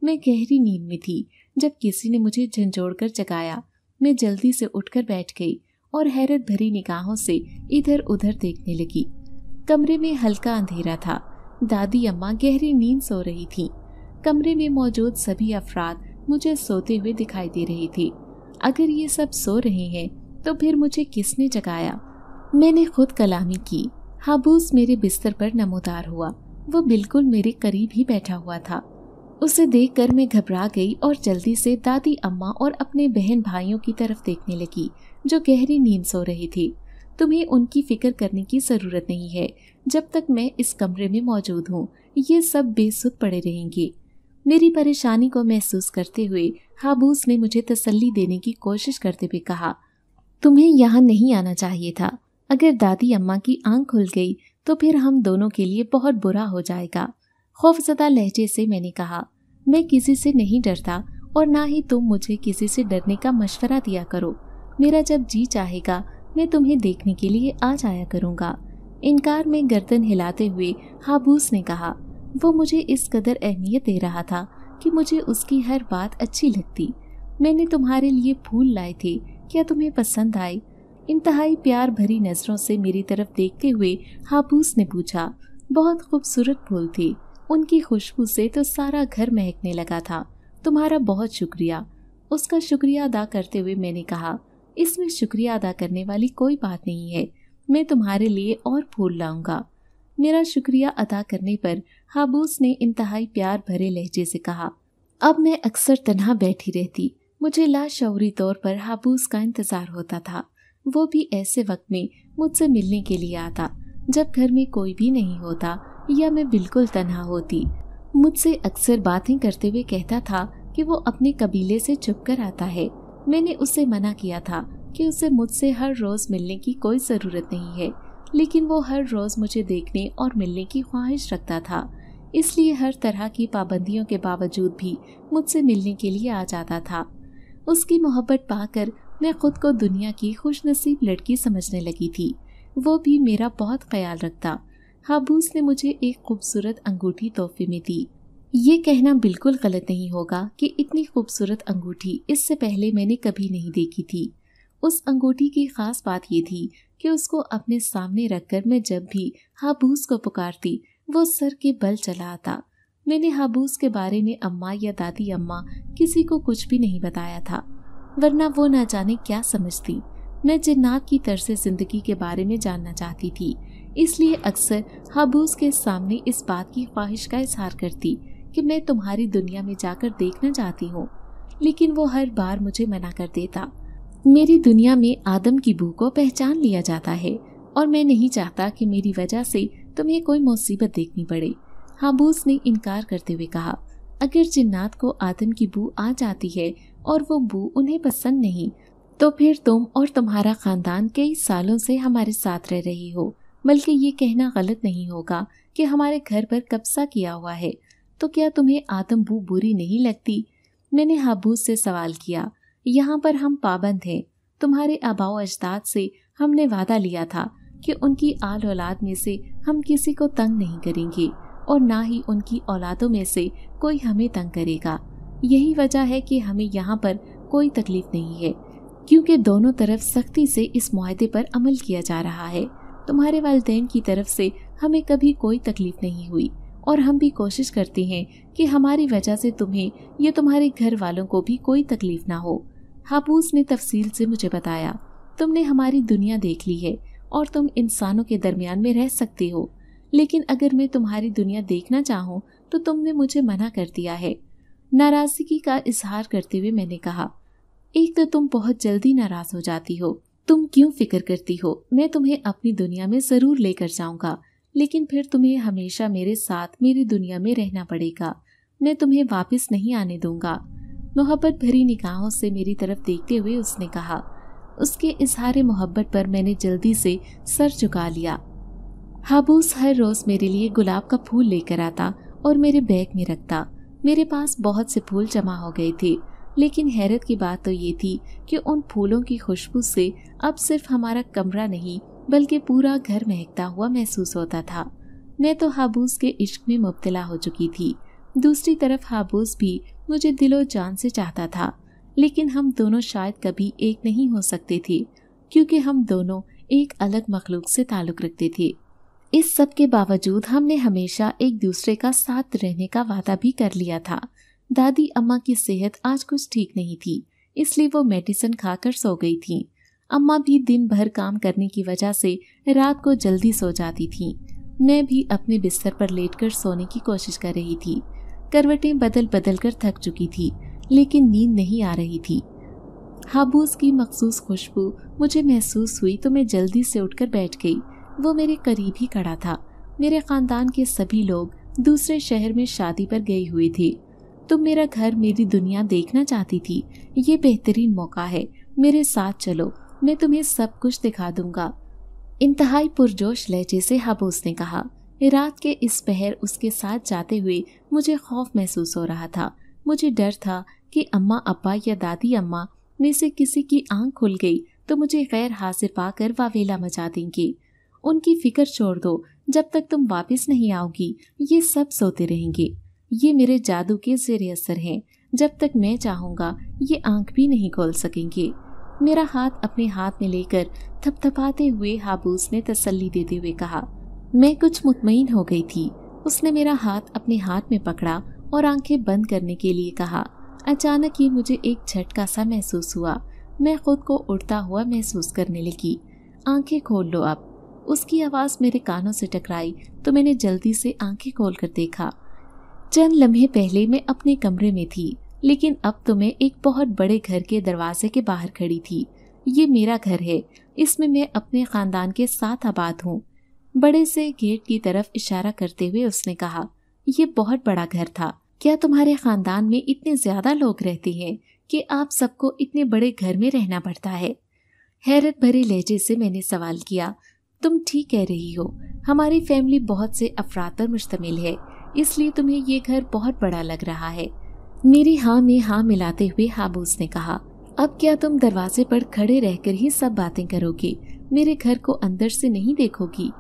मैं गहरी नींद में थी जब किसी ने मुझे झंझोड़ कर जगाया मैं जल्दी से उठकर बैठ गई और हैरत भरी निगाहों से इधर उधर देखने लगी कमरे में हल्का अंधेरा था दादी अम्मा गहरी नींद सो रही थी कमरे में मौजूद सभी अफराद मुझे सोते हुए दिखाई दे रहे थे अगर ये सब सो रहे हैं तो फिर मुझे किसने जगाया मैंने खुद कलामी की हाबूस मेरे बिस्तर पर नमोदार हुआ वो बिल्कुल मेरे करीब ही बैठा हुआ था उसे देखकर मैं घबरा गई और जल्दी से दादी अम्मा और अपने बहन भाइयों की तरफ देखने लगी जो गहरी नींद सो रही थी तुम्हें उनकी फिक्र करने की ज़रूरत नहीं है जब तक मैं इस कमरे में मौजूद हूँ ये सब बेसुध पड़े रहेंगे मेरी परेशानी को महसूस करते हुए हाबूस ने मुझे तसल्ली देने की कोशिश करते हुए कहा तुम्हें यहाँ नहीं आना चाहिए था अगर दादी अम्मा की आंख खुल गई तो फिर हम दोनों के लिए बहुत बुरा हो जाएगा खौफजदा लहजे से मैंने कहा मैं किसी से नहीं डरता और ना ही तुम मुझे किसी से डरने का मशवरा दिया करो मेरा जब जी चाहेगा मैं तुम्हें देखने के लिए आ जाया करूँगा इनकार में गर्दन हिलाते हुए हाबूस ने कहा वो मुझे इस कदर अहमियत दे रहा था कि मुझे उसकी हर बात अच्छी लगती मैंने तुम्हारे लिए फूल लाए थे क्या तुम्हें पसंद आए इंतहाई प्यार भरी नज़रों से मेरी तरफ देखते हुए हापूस ने पूछा बहुत खूबसूरत फूल थी उनकी खुशबू से तो सारा घर महकने लगा था तुम्हारा बहुत शुक्रिया उसका शुक्रिया अदा करते हुए मैंने कहा इसमें शुक्रिया अदा करने वाली कोई बात नहीं है मैं तुम्हारे लिए और फूल लाऊंगा मेरा शुक्रिया अदा करने पर हाबूस ने इंतहाई प्यार भरे लहजे से कहा अब मैं अक्सर तनहा बैठी रहती मुझे लाशौरी तौर पर हाबूस का इंतज़ार होता था वो भी ऐसे वक्त में मुझसे मिलने के लिए आता जब घर में कोई भी नहीं होता या मैं बिल्कुल तनहा होती मुझसे अक्सर बातें करते हुए कहता था कि वो अपने कबीले से चुप कर आता है मैंने उसे मना किया था कि उसे मुझसे हर रोज़ मिलने की कोई ज़रूरत नहीं है लेकिन वो हर रोज़ मुझे देखने और मिलने की ख्वाहिश रखता था इसलिए हर तरह की पाबंदियों के बावजूद भी मुझसे मिलने के लिए आ जाता था उसकी मोहब्बत पाकर मैं खुद को दुनिया की खुशनसीब लड़की समझने लगी थी वो भी मेरा बहुत ख्याल रखता हाबूस ने मुझे एक खूबसूरत अंगूठी तोहफे में दी ये कहना बिल्कुल गलत नहीं होगा कि इतनी खूबसूरत अंगूठी इससे पहले मैंने कभी नहीं देखी थी उस अंगूठी की खास बात ये थी कि उसको अपने सामने रखकर मैं जब भी हाबूस को पुकारती वो सर के बल चला आता मैंने हाबूस के बारे में अम्मा या दादी अम्मा किसी को कुछ भी नहीं बताया था वरना वो ना जाने क्या समझती मैं जिन्नात की से ज़िंदगी के बारे में जानना चाहती थी इसलिए अक्सर हाबूस के सामने इस बात की ख्वाहिश का इजहार करती कि मैं तुम्हारी दुनिया में जाकर देखना चाहती हूँ लेकिन वो हर बार मुझे मना कर देता मेरी दुनिया में आदम की बू को पहचान लिया जाता है और मैं नहीं चाहता कि मेरी वजह से तुम्हें कोई मुसीबत देखनी पड़े हाबूस ने इनकार करते हुए कहा अगर जिन्नात को आदम की बू आ जाती है और वो बू उन्हें पसंद नहीं तो फिर तुम और तुम्हारा खानदान कई सालों से हमारे साथ रह रही हो बल्कि ये कहना गलत नहीं होगा कि हमारे घर पर कब्जा किया हुआ है तो क्या तुम्हें बू बुरी नहीं लगती मैंने हाबूस से सवाल किया यहाँ पर हम पाबंद हैं तुम्हारे आबाओ अजदाद से हमने वादा लिया था कि उनकी आल औलाद में से हम किसी को तंग नहीं करेंगे और ना ही उनकी औलादों में से कोई हमें तंग करेगा यही वजह है कि हमें यहाँ पर कोई तकलीफ नहीं है क्योंकि दोनों तरफ सख्ती से इस मुहिदे पर अमल किया जा रहा है तुम्हारे वालदे की तरफ से हमें कभी कोई तकलीफ नहीं हुई और हम भी कोशिश करते हैं कि हमारी वजह से तुम्हें या तुम्हारे घर वालों को भी कोई तकलीफ ना हो हापूस ने तफसील से मुझे बताया तुमने हमारी दुनिया देख ली है और तुम इंसानों के दरमियान में रह सकते हो लेकिन अगर मैं तुम्हारी दुनिया देखना चाहूँ तो तुमने मुझे मना कर दिया है नाराजगी का इजहार करते हुए मैंने कहा एक तो तुम बहुत जल्दी नाराज हो जाती हो तुम क्यों फिक्र करती हो मैं तुम्हें अपनी दुनिया में ज़रूर लेकर जाऊंगा लेकिन फिर तुम्हें हमेशा मेरे साथ मेरी दुनिया में रहना पड़ेगा मैं तुम्हें वापस नहीं आने दूंगा मोहब्बत भरी निगाहों से मेरी तरफ देखते हुए उसने कहा उसके इजहार मोहब्बत पर मैंने जल्दी से सर झुका लिया हाबूस हर रोज़ मेरे लिए गुलाब का फूल लेकर आता और मेरे बैग में रखता मेरे पास बहुत से फूल जमा हो गए थे लेकिन हैरत की बात तो ये थी कि उन फूलों की खुशबू से अब सिर्फ हमारा कमरा नहीं बल्कि पूरा घर महकता हुआ महसूस होता था मैं तो हाबूस के इश्क में मुबतला हो चुकी थी दूसरी तरफ हाबूस भी मुझे दिलो जान से चाहता था लेकिन हम दोनों शायद कभी एक नहीं हो सकते थे क्योंकि हम दोनों एक अलग मखलूक से ताल्लुक़ रखते थे इस सब के बावजूद हमने हमेशा एक दूसरे का साथ रहने का वादा भी कर लिया था दादी अम्मा की सेहत आज कुछ ठीक नहीं थी इसलिए वो मेडिसिन खाकर सो गई थी अम्मा भी दिन भर काम करने की वजह से रात को जल्दी सो जाती थी मैं भी अपने बिस्तर पर लेटकर सोने की कोशिश कर रही थी करवटें बदल बदल कर थक चुकी थी लेकिन नींद नहीं आ रही थी हाबूस की मखसूस खुशबू मुझे महसूस हुई तो मैं जल्दी से उठकर बैठ गई वो मेरे करीब ही खड़ा था मेरे खानदान के सभी लोग दूसरे शहर में शादी पर गई हुई थी तुम मेरा घर मेरी दुनिया देखना चाहती थी ये बेहतरीन मौका है मेरे साथ चलो मैं तुम्हें सब कुछ दिखा दूंगा इंतहाई पुरजोश लहजे से हबोस ने कहा रात के इस पहर उसके साथ जाते हुए मुझे खौफ महसूस हो रहा था मुझे डर था कि अम्मा अब्बा या दादी अम्मा में से किसी की आंख खुल गई तो मुझे गैर हाजिर पाकर वावेला मचा देंगी उनकी फिक्र छोड़ दो जब तक तुम वापस नहीं आओगी ये सब सोते रहेंगे ये मेरे जादू के जेर असर हैं जब तक मैं चाहूँगा ये आंख भी नहीं खोल सकेंगे मेरा हाथ अपने हाथ में लेकर थपथपाते हुए हाबूस ने तसल्ली देते हुए कहा मैं कुछ मुतमिन हो गई थी उसने मेरा हाथ अपने हाथ में पकड़ा और आंखें बंद करने के लिए कहा अचानक ही मुझे एक झटका सा महसूस हुआ मैं खुद को उड़ता हुआ महसूस करने लगी आंखें खोल लो अब उसकी आवाज़ मेरे कानों से टकराई तो मैंने जल्दी से आंखें खोल कर देखा चंद लम्हे पहले मैं अपने कमरे में थी लेकिन अब तो मैं एक बहुत बड़े घर के दरवाजे के बाहर खड़ी थी ये मेरा घर है इसमें मैं अपने खानदान के साथ आबाद हूँ बड़े से गेट की तरफ इशारा करते हुए उसने कहा ये बहुत बड़ा घर था क्या तुम्हारे खानदान में इतने ज्यादा लोग रहते हैं कि आप सबको इतने बड़े घर में रहना पड़ता है हैरत भरे लहजे से मैंने सवाल किया तुम ठीक कह रही हो हमारी फैमिली बहुत से अफराद पर मुश्तमिल है इसलिए तुम्हें ये घर बहुत बड़ा लग रहा है मेरी हाँ में हाँ मिलाते हुए हाबूस ने कहा अब क्या तुम दरवाजे पर खड़े रहकर ही सब बातें करोगी मेरे घर को अंदर से नहीं देखोगी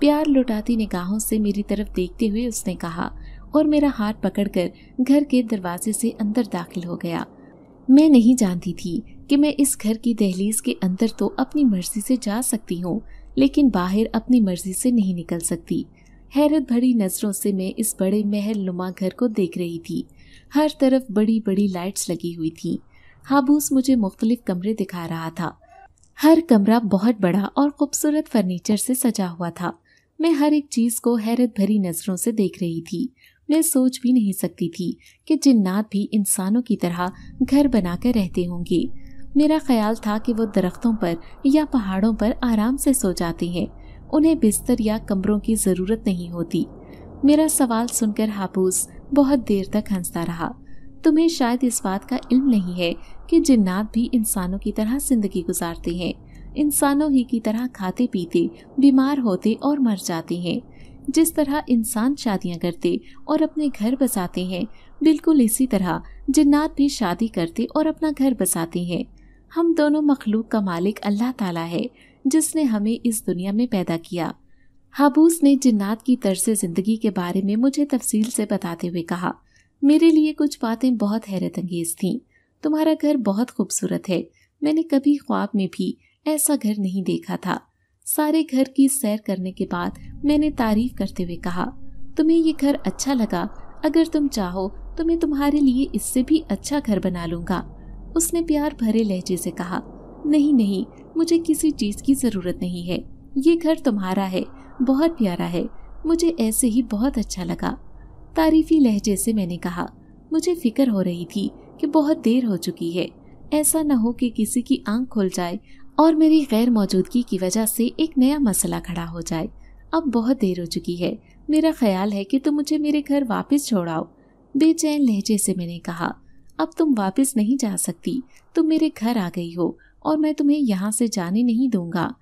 प्यार लुटाती निगाहों से मेरी तरफ देखते हुए उसने कहा और मेरा हाथ पकड़कर घर के दरवाजे से अंदर दाखिल हो गया मैं नहीं जानती थी कि मैं इस घर की दहलीज के अंदर तो अपनी मर्जी से जा सकती हूँ लेकिन बाहर अपनी मर्जी से नहीं निकल सकती हैरत भरी नज़रों से मैं इस बड़े महल नुमा घर को देख रही थी हर तरफ बड़ी बड़ी लाइट्स लगी हुई थी हाबूस मुझे मुख्तलिफ कमरे दिखा रहा था हर कमरा बहुत बड़ा और खूबसूरत फर्नीचर से सजा हुआ था मैं हर एक चीज़ को हैरत भरी नज़रों से देख रही थी मैं सोच भी नहीं सकती थी कि जिन्नात भी इंसानों की तरह घर बनाकर रहते होंगे मेरा ख्याल था कि वो दरख्तों पर या पहाड़ों पर आराम से सो जाती हैं उन्हें बिस्तर या कमरों की ज़रूरत नहीं होती मेरा सवाल सुनकर हापूस बहुत देर तक हंसता रहा तुम्हें शायद इस बात का इल्म नहीं है कि जिन्नात भी इंसानों की तरह जिंदगी गुजारते हैं इंसानों ही की तरह खाते पीते बीमार होते और मर जाते हैं जिस तरह इंसान शादियां करते और अपने घर बसाते हैं बिल्कुल इसी तरह जिन्नात भी शादी करते और अपना घर बसाते हैं हम दोनों मखलूक का मालिक अल्लाह ताला है जिसने हमें इस दुनिया में पैदा किया हाबूस ने जिन्नात की तर्ज ज़िंदगी के बारे में मुझे तफसील से बताते हुए कहा मेरे लिए कुछ बातें बहुत हैरत अंगेज थी तुम्हारा घर बहुत खूबसूरत है मैंने कभी ख्वाब में भी ऐसा घर नहीं देखा था सारे घर की सैर करने के बाद मैंने तारीफ करते हुए कहा तुम्हें ये घर अच्छा लगा अगर तुम चाहो तो मैं तुम्हारे लिए इससे भी अच्छा घर बना लूंगा उसने प्यार भरे लहजे से कहा नहीं नहीं मुझे किसी चीज की जरूरत नहीं है ये घर तुम्हारा है बहुत प्यारा है मुझे ऐसे ही बहुत अच्छा लगा तारीफी लहजे से मैंने कहा मुझे फिक्र हो रही थी कि बहुत देर हो चुकी है ऐसा न हो कि किसी की आंख खुल जाए और मेरी गैर मौजूदगी की वजह से एक नया मसला खड़ा हो जाए अब बहुत देर हो चुकी है मेरा ख्याल है कि तुम मुझे मेरे घर वापस छोड़ाओ बेचैन लहजे से मैंने कहा अब तुम वापस नहीं जा सकती तुम मेरे घर आ गई हो और मैं तुम्हें यहाँ से जाने नहीं दूंगा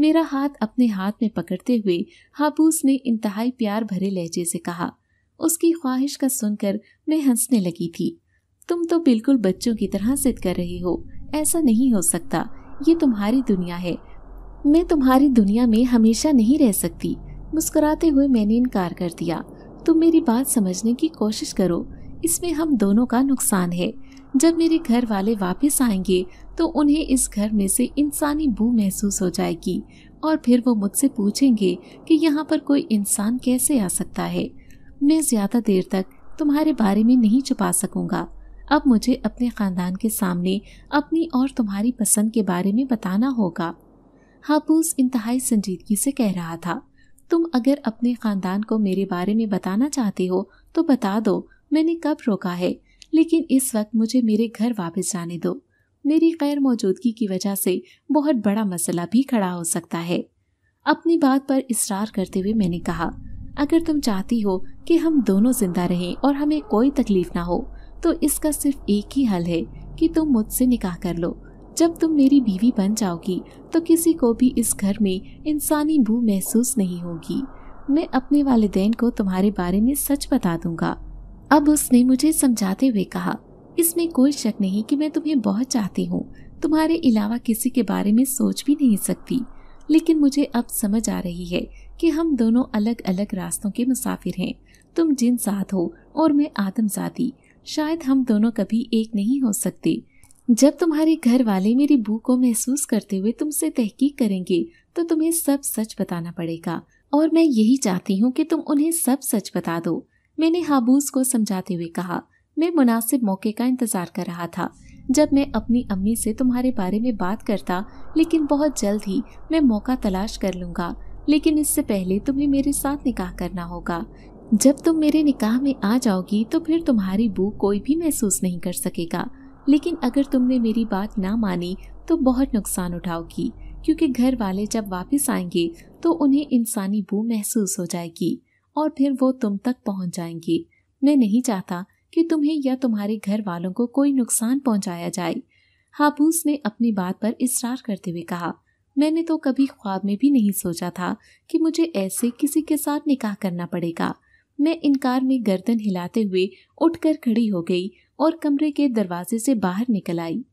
मेरा हाथ अपने हाथ में पकड़ते हुए हाबूस ने इंतहाई प्यार भरे लहजे से कहा उसकी ख्वाहिश का सुनकर मैं हंसने लगी थी तुम तो बिल्कुल बच्चों की तरह जिद कर रहे हो ऐसा नहीं हो सकता ये तुम्हारी दुनिया है मैं तुम्हारी दुनिया में हमेशा नहीं रह सकती मुस्कुराते हुए मैंने इनकार कर दिया तुम मेरी बात समझने की कोशिश करो इसमें हम दोनों का नुकसान है जब मेरे घर वाले वापस आएंगे तो उन्हें इस घर में से इंसानी बू महसूस हो जाएगी और फिर वो मुझसे पूछेंगे कि यहाँ पर कोई इंसान कैसे आ सकता है मैं ज़्यादा देर तक तुम्हारे बारे में नहीं छुपा सकूंगा अब मुझे अपने ख़ानदान के सामने अपनी और तुम्हारी पसंद के बारे में बताना होगा हापूस इंतहाई संजीदगी से कह रहा था तुम अगर अपने ख़ानदान को मेरे बारे में बताना चाहते हो तो बता दो मैंने कब रोका है लेकिन इस वक्त मुझे मेरे घर वापस जाने दो मेरी गैर मौजूदगी की वजह से बहुत बड़ा मसला भी खड़ा हो सकता है अपनी बात पर इसरार करते हुए मैंने कहा अगर तुम चाहती हो कि हम दोनों जिंदा रहें और हमें कोई तकलीफ ना हो तो इसका सिर्फ एक ही हल है कि तुम मुझसे निकाह कर लो जब तुम मेरी बीवी बन जाओगी तो किसी को भी इस घर में इंसानी भू महसूस नहीं होगी मैं अपने वालदेन को तुम्हारे बारे में सच बता दूंगा अब उसने मुझे समझाते हुए कहा इसमें कोई शक नहीं कि मैं तुम्हें बहुत चाहती हूँ तुम्हारे अलावा किसी के बारे में सोच भी नहीं सकती लेकिन मुझे अब समझ आ रही है कि हम दोनों अलग अलग रास्तों के मुसाफिर हैं तुम जिन साथ हो और मैं आदमजाती शायद हम दोनों कभी एक नहीं हो सकते जब तुम्हारे घर वाले मेरी बू को महसूस करते हुए तुमसे तहकीक करेंगे तो तुम्हें सब सच बताना पड़ेगा और मैं यही चाहती हूँ कि तुम उन्हें सब सच बता दो मैंने हाबूस को समझाते हुए कहा मैं मुनासिब मौके का इंतज़ार कर रहा था जब मैं अपनी अम्मी से तुम्हारे बारे में बात करता लेकिन बहुत जल्द ही मैं मौका तलाश कर लूँगा लेकिन इससे पहले तुम्हें मेरे साथ निकाह करना होगा जब तुम मेरे निकाह में आ जाओगी तो फिर तुम्हारी बू कोई भी महसूस नहीं कर सकेगा लेकिन अगर तुमने मेरी बात ना मानी तो बहुत नुकसान उठाओगी क्योंकि घर वाले जब वापस आएंगे तो उन्हें इंसानी बू महसूस हो जाएगी और फिर वो तुम तक पहुंच जाएंगी मैं नहीं चाहता कि तुम्हें या तुम्हारे घर वालों को कोई नुकसान पहुंचाया जाए हाबूस ने अपनी बात पर इसरार करते हुए कहा मैंने तो कभी ख्वाब में भी नहीं सोचा था कि मुझे ऐसे किसी के साथ निकाह करना पड़ेगा मैं इनकार में गर्दन हिलाते हुए उठकर खड़ी हो गई और कमरे के दरवाजे से बाहर निकल आई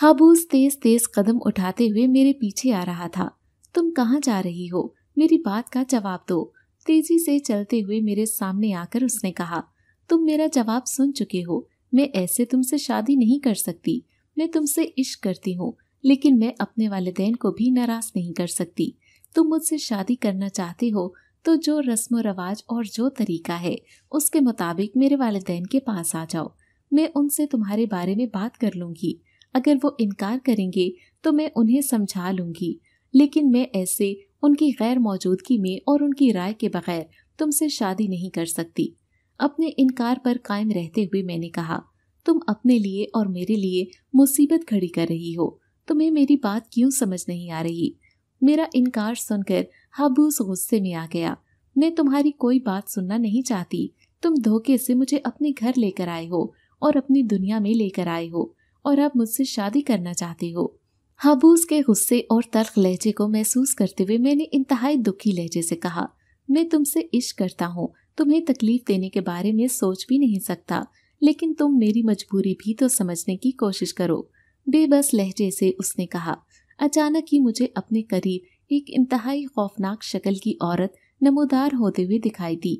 हाबूस तेज तेज कदम उठाते हुए मेरे पीछे आ रहा था तुम कहाँ जा रही हो मेरी बात का जवाब दो तेजी से चलते हुए मेरे सामने आकर उसने कहा तुम मेरा जवाब सुन चुके हो मैं ऐसे तुमसे शादी नहीं कर सकती मैं तुमसे इश्क करती हूँ लेकिन मैं अपने वालदेन को भी नाराज नहीं कर सकती तुम मुझसे शादी करना चाहते हो तो जो रस्म रवाज और जो तरीका है उसके मुताबिक मेरे वालदेन के पास आ जाओ मैं उनसे तुम्हारे बारे में बात कर लूंगी अगर वो इनकार करेंगे तो मैं उन्हें समझा लूंगी लेकिन मैं ऐसे उनकी गैर मौजूदगी में और उनकी राय के बगैर तुमसे शादी नहीं कर सकती अपने इनकार पर कायम रहते हुए मैंने कहा तुम अपने लिए और मेरे लिए मुसीबत खड़ी कर रही हो तुम्हें मेरी बात क्यों समझ नहीं आ रही मेरा इनकार सुनकर हाबूस गुस्से में आ गया मैं तुम्हारी कोई बात सुनना नहीं चाहती तुम धोखे से मुझे अपने घर लेकर आए हो और अपनी दुनिया में लेकर आए हो और अब मुझसे शादी करना चाहते हो हाबूज के गुस्से और तर्क लहजे को महसूस करते हुए मैंने इंतहाई दुखी लहजे से कहा मैं तुमसे इश्क करता हूँ तुम्हें तकलीफ देने के बारे में सोच भी नहीं सकता लेकिन तुम मेरी मजबूरी भी तो समझने की कोशिश करो बेबस लहजे से उसने कहा अचानक ही मुझे अपने करीब एक इंतहाई खौफनाक शक्ल की औरत नमोदार होते हुए दिखाई दी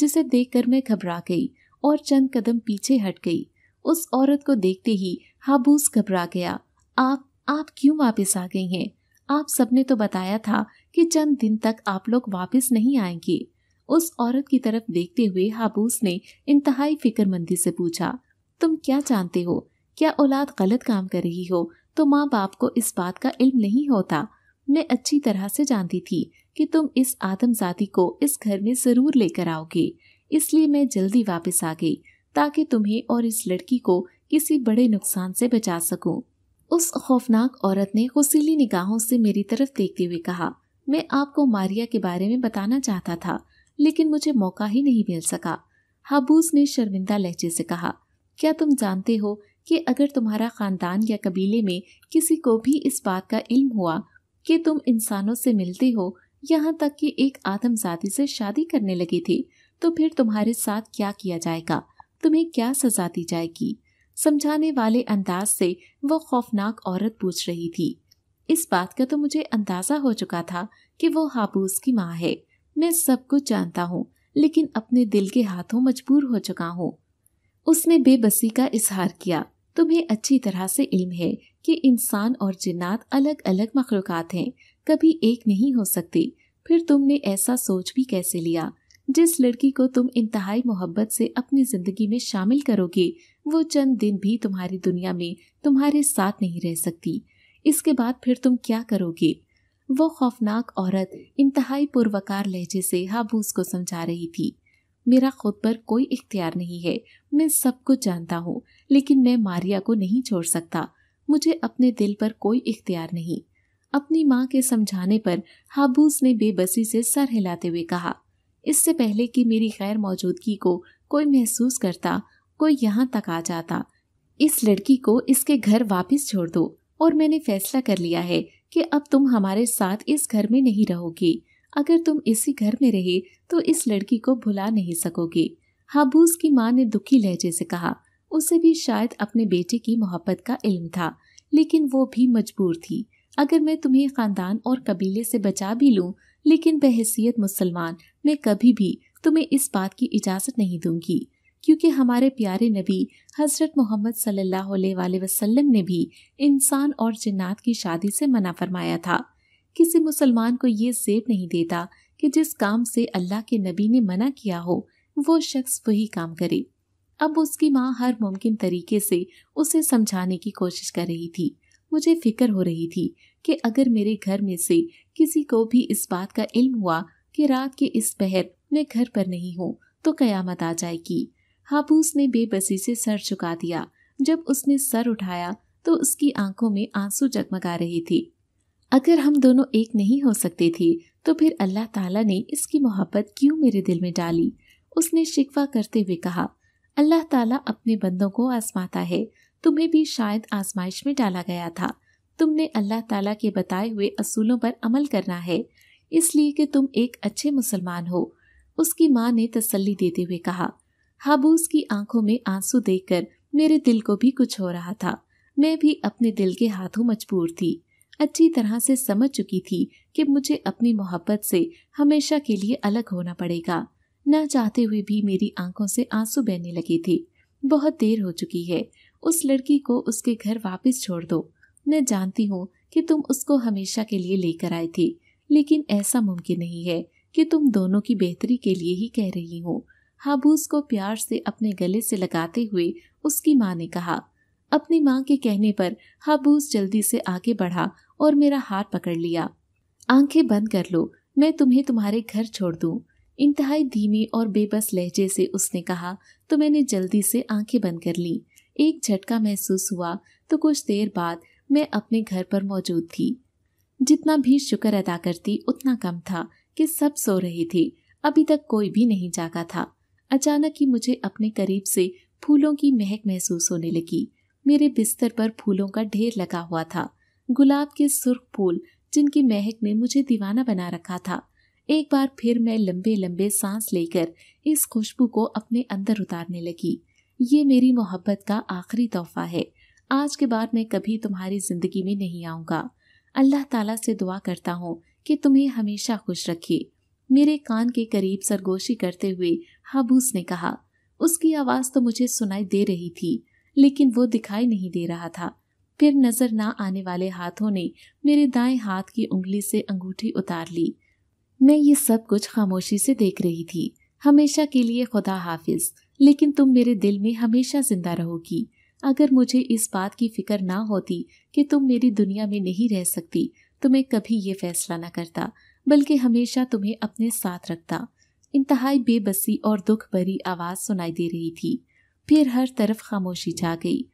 जिसे देखकर मैं घबरा गई और चंद कदम पीछे हट गई उस औरत को देखते ही हाबूस घबरा गया आप आप क्यों वापस आ गई हैं आप सबने तो बताया था कि चंद दिन तक आप लोग वापस नहीं आएंगी उस औरत की तरफ देखते हुए हाबूस ने इंतहाई फिक्रमंदी से पूछा तुम क्या जानते हो क्या औलाद गलत काम कर रही हो तो माँ बाप को इस बात का इल्म नहीं होता मैं अच्छी तरह से जानती थी कि तुम इस आदमजाती को इस घर में जरूर लेकर आओगे इसलिए मैं जल्दी वापस आ गई ताकि तुम्हें और इस लड़की को किसी बड़े नुकसान से बचा सकूं। उस खौफनाक औरत ने खुशीली निगाहों से मेरी तरफ देखते हुए कहा मैं आपको मारिया के बारे में बताना चाहता था लेकिन मुझे मौका ही नहीं मिल सका हाबूस ने शर्मिंदा लहजे से कहा क्या तुम जानते हो कि अगर तुम्हारा खानदान या कबीले में किसी को भी इस बात का इल्म हुआ कि तुम इंसानों से मिलते हो यहाँ तक कि एक आदमजादी से शादी करने लगी थी तो फिर तुम्हारे साथ क्या किया जाएगा तुम्हें क्या सजा दी जाएगी समझाने वाले अंदाज से वो खौफनाक औरत पूछ रही थी इस बात का तो मुझे अंदाजा हो चुका था कि वो हाबूस की माँ है मैं सब कुछ जानता हूँ लेकिन अपने दिल के हाथों मजबूर हो चुका हूँ उसने बेबसी का इजहार किया तुम्हें अच्छी तरह से इल्म है कि इंसान और जिन्नात अलग अलग मखलूक़ात हैं कभी एक नहीं हो सकती फिर तुमने ऐसा सोच भी कैसे लिया जिस लड़की को तुम इंतहाई मोहब्बत से अपनी जिंदगी में शामिल करोगे वो चंद दिन भी तुम्हारी दुनिया में तुम्हारे साथ नहीं रह सकती इसके बाद फिर तुम क्या करोगे वो खौफनाक औरत इंतहाई पुरवकार लहजे से हाबूस को समझा रही थी मेरा खुद पर कोई इख्तियार नहीं है मैं सब कुछ जानता हूँ लेकिन मैं मारिया को नहीं छोड़ सकता मुझे अपने दिल पर कोई इख्तियार नहीं अपनी माँ के समझाने पर हाबूस ने बेबसी से सर हिलाते हुए कहा इससे पहले कि मेरी गैर मौजूदगी को कोई महसूस करता कोई यहाँ तक आ जाता इस लड़की को इसके घर वापस छोड़ दो और मैंने फैसला कर लिया है कि अब तुम हमारे साथ इस घर में नहीं रहोगी अगर तुम इसी घर में रहे तो इस लड़की को भुला नहीं सकोगी हाबूस की माँ ने दुखी लहजे से कहा उसे भी शायद अपने बेटे की मोहब्बत का इल्म था लेकिन वो भी मजबूर थी अगर मैं तुम्हें खानदान और कबीले से बचा भी लूँ लेकिन बहसीत मुसलमान मैं कभी भी तुम्हें इस बात की इजाज़त नहीं दूंगी क्योंकि हमारे प्यारे नबी हज़रत मोहम्मद सल्लल्लाहु अलैहि वसल्लम ने भी इंसान और जन्नात की शादी से मना फरमाया था किसी मुसलमान को ये जेब नहीं देता कि जिस काम से अल्लाह के नबी ने मना किया हो वो शख्स वही काम करे अब उसकी माँ हर मुमकिन तरीके से उसे समझाने की कोशिश कर रही थी मुझे फिक्र हो रही थी कि अगर मेरे घर में से किसी को भी इस बात का इल्म हुआ कि रात के इस पहर मैं घर पर नहीं हूँ तो कयामत आ जाएगी हाबूस ने बेबसी से सर झुका दिया जब उसने सर उठाया तो उसकी आंखों में आंसू जगमगा रही थी अगर हम दोनों एक नहीं हो सकते थे तो फिर अल्लाह ताला ने इसकी मोहब्बत क्यों मेरे दिल में डाली उसने शिकवा करते हुए कहा अल्लाह ताला अपने बंदों को आजमाता है तुम्हें भी शायद आजमाइश में डाला गया था तुमने अल्लाह ताला के बताए हुए असूलों पर अमल करना है इसलिए कि तुम एक अच्छे मुसलमान हो उसकी माँ ने तसल्ली देते हुए कहा हाबूस की आंखों में आंसू देखकर मेरे दिल को भी कुछ हो रहा था मैं भी अपने दिल के हाथों मजबूर थी अच्छी तरह से समझ चुकी थी कि मुझे अपनी मोहब्बत से हमेशा के लिए अलग होना पड़ेगा न चाहते हुए भी मेरी आंखों से आंसू बहने लगे थे बहुत देर हो चुकी है उस लड़की को उसके घर वापस छोड़ दो मैं जानती हूँ कि तुम उसको हमेशा के लिए लेकर आई थी लेकिन ऐसा मुमकिन नहीं है कि तुम दोनों की बेहतरी के लिए ही कह रही हो हाबूस को प्यार से अपने गले से लगाते हुए उसकी माँ ने कहा अपनी माँ के कहने पर हाबूस जल्दी से आगे बढ़ा और मेरा हाथ पकड़ लिया आंखें बंद कर लो मैं तुम्हें तुम्हारे घर छोड़ दूं इंतहाई धीमे और बेबस लहजे से उसने कहा तो मैंने जल्दी से आंखें बंद कर ली एक झटका महसूस हुआ तो कुछ देर बाद मैं अपने घर पर मौजूद थी जितना भी शुक्र अदा करती उतना कम था कि सब सो रहे थे अभी तक कोई भी नहीं जागा था अचानक ही मुझे अपने करीब से फूलों की महक महसूस होने लगी मेरे बिस्तर पर फूलों का ढेर लगा हुआ था गुलाब के सुर्ख फूल जिनकी महक ने मुझे दीवाना बना रखा था एक बार फिर मैं लंबे लंबे सांस लेकर इस खुशबू को अपने अंदर उतारने लगी ये मेरी मोहब्बत का आखिरी तोहफा है आज के बाद मैं कभी तुम्हारी जिंदगी में नहीं आऊंगा अल्लाह ताला से दुआ करता हूँ कि तुम्हें हमेशा खुश रखे मेरे कान के करीब सरगोशी करते हुए हाबूस ने कहा उसकी आवाज़ तो मुझे सुनाई दे रही थी लेकिन वो दिखाई नहीं दे रहा था फिर नजर ना आने वाले हाथों ने मेरे दाएं हाथ की उंगली से अंगूठी उतार ली मैं ये सब कुछ खामोशी से देख रही थी हमेशा के लिए खुदा हाफिज लेकिन तुम मेरे दिल में हमेशा जिंदा रहोगी अगर मुझे इस बात की फिक्र ना होती कि तुम मेरी दुनिया में नहीं रह सकती तो मैं कभी ये फैसला ना करता बल्कि हमेशा तुम्हें अपने साथ रखता इंतहाई बेबसी और दुख भरी आवाज़ सुनाई दे रही थी फिर हर तरफ खामोशी छा गई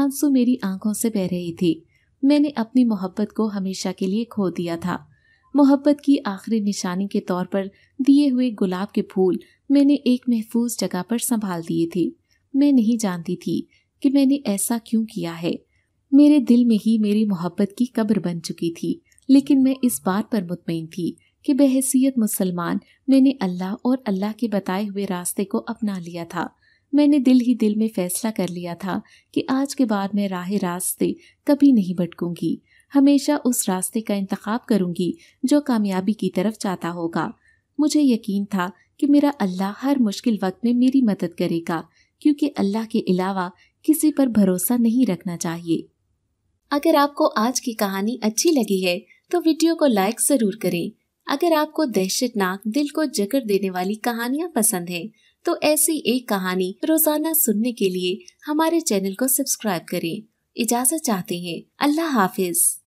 आंसू मेरी आंखों से बह रहे थे मैंने अपनी मोहब्बत को हमेशा के लिए खो दिया था मोहब्बत की आखिरी निशानी के तौर पर दिए हुए गुलाब के फूल मैंने एक महफूज जगह पर संभाल दिए थे मैं नहीं जानती थी कि मैंने ऐसा क्यों किया है मेरे दिल में ही मेरी मोहब्बत की कब्र बन चुकी थी लेकिन मैं इस बात पर मुतमिन थी कि बहसीत मुसलमान मैंने अल्लाह और अल्लाह के बताए हुए रास्ते को अपना लिया था मैंने दिल ही दिल में फैसला कर लिया था कि आज के बाद मैं राह रास्ते कभी नहीं भटकूंगी हमेशा उस रास्ते का इंतखाब करूंगी जो कामयाबी की तरफ जाता होगा मुझे यकीन था कि मेरा अल्लाह हर मुश्किल वक्त में मेरी मदद करेगा क्योंकि अल्लाह के अलावा किसी पर भरोसा नहीं रखना चाहिए अगर आपको आज की कहानी अच्छी लगी है तो वीडियो को लाइक जरूर करें अगर आपको दहशतनाक दिल को जकड़ देने वाली कहानियाँ पसंद है तो ऐसी एक कहानी रोजाना सुनने के लिए हमारे चैनल को सब्सक्राइब करें इजाजत चाहते हैं अल्लाह हाफिज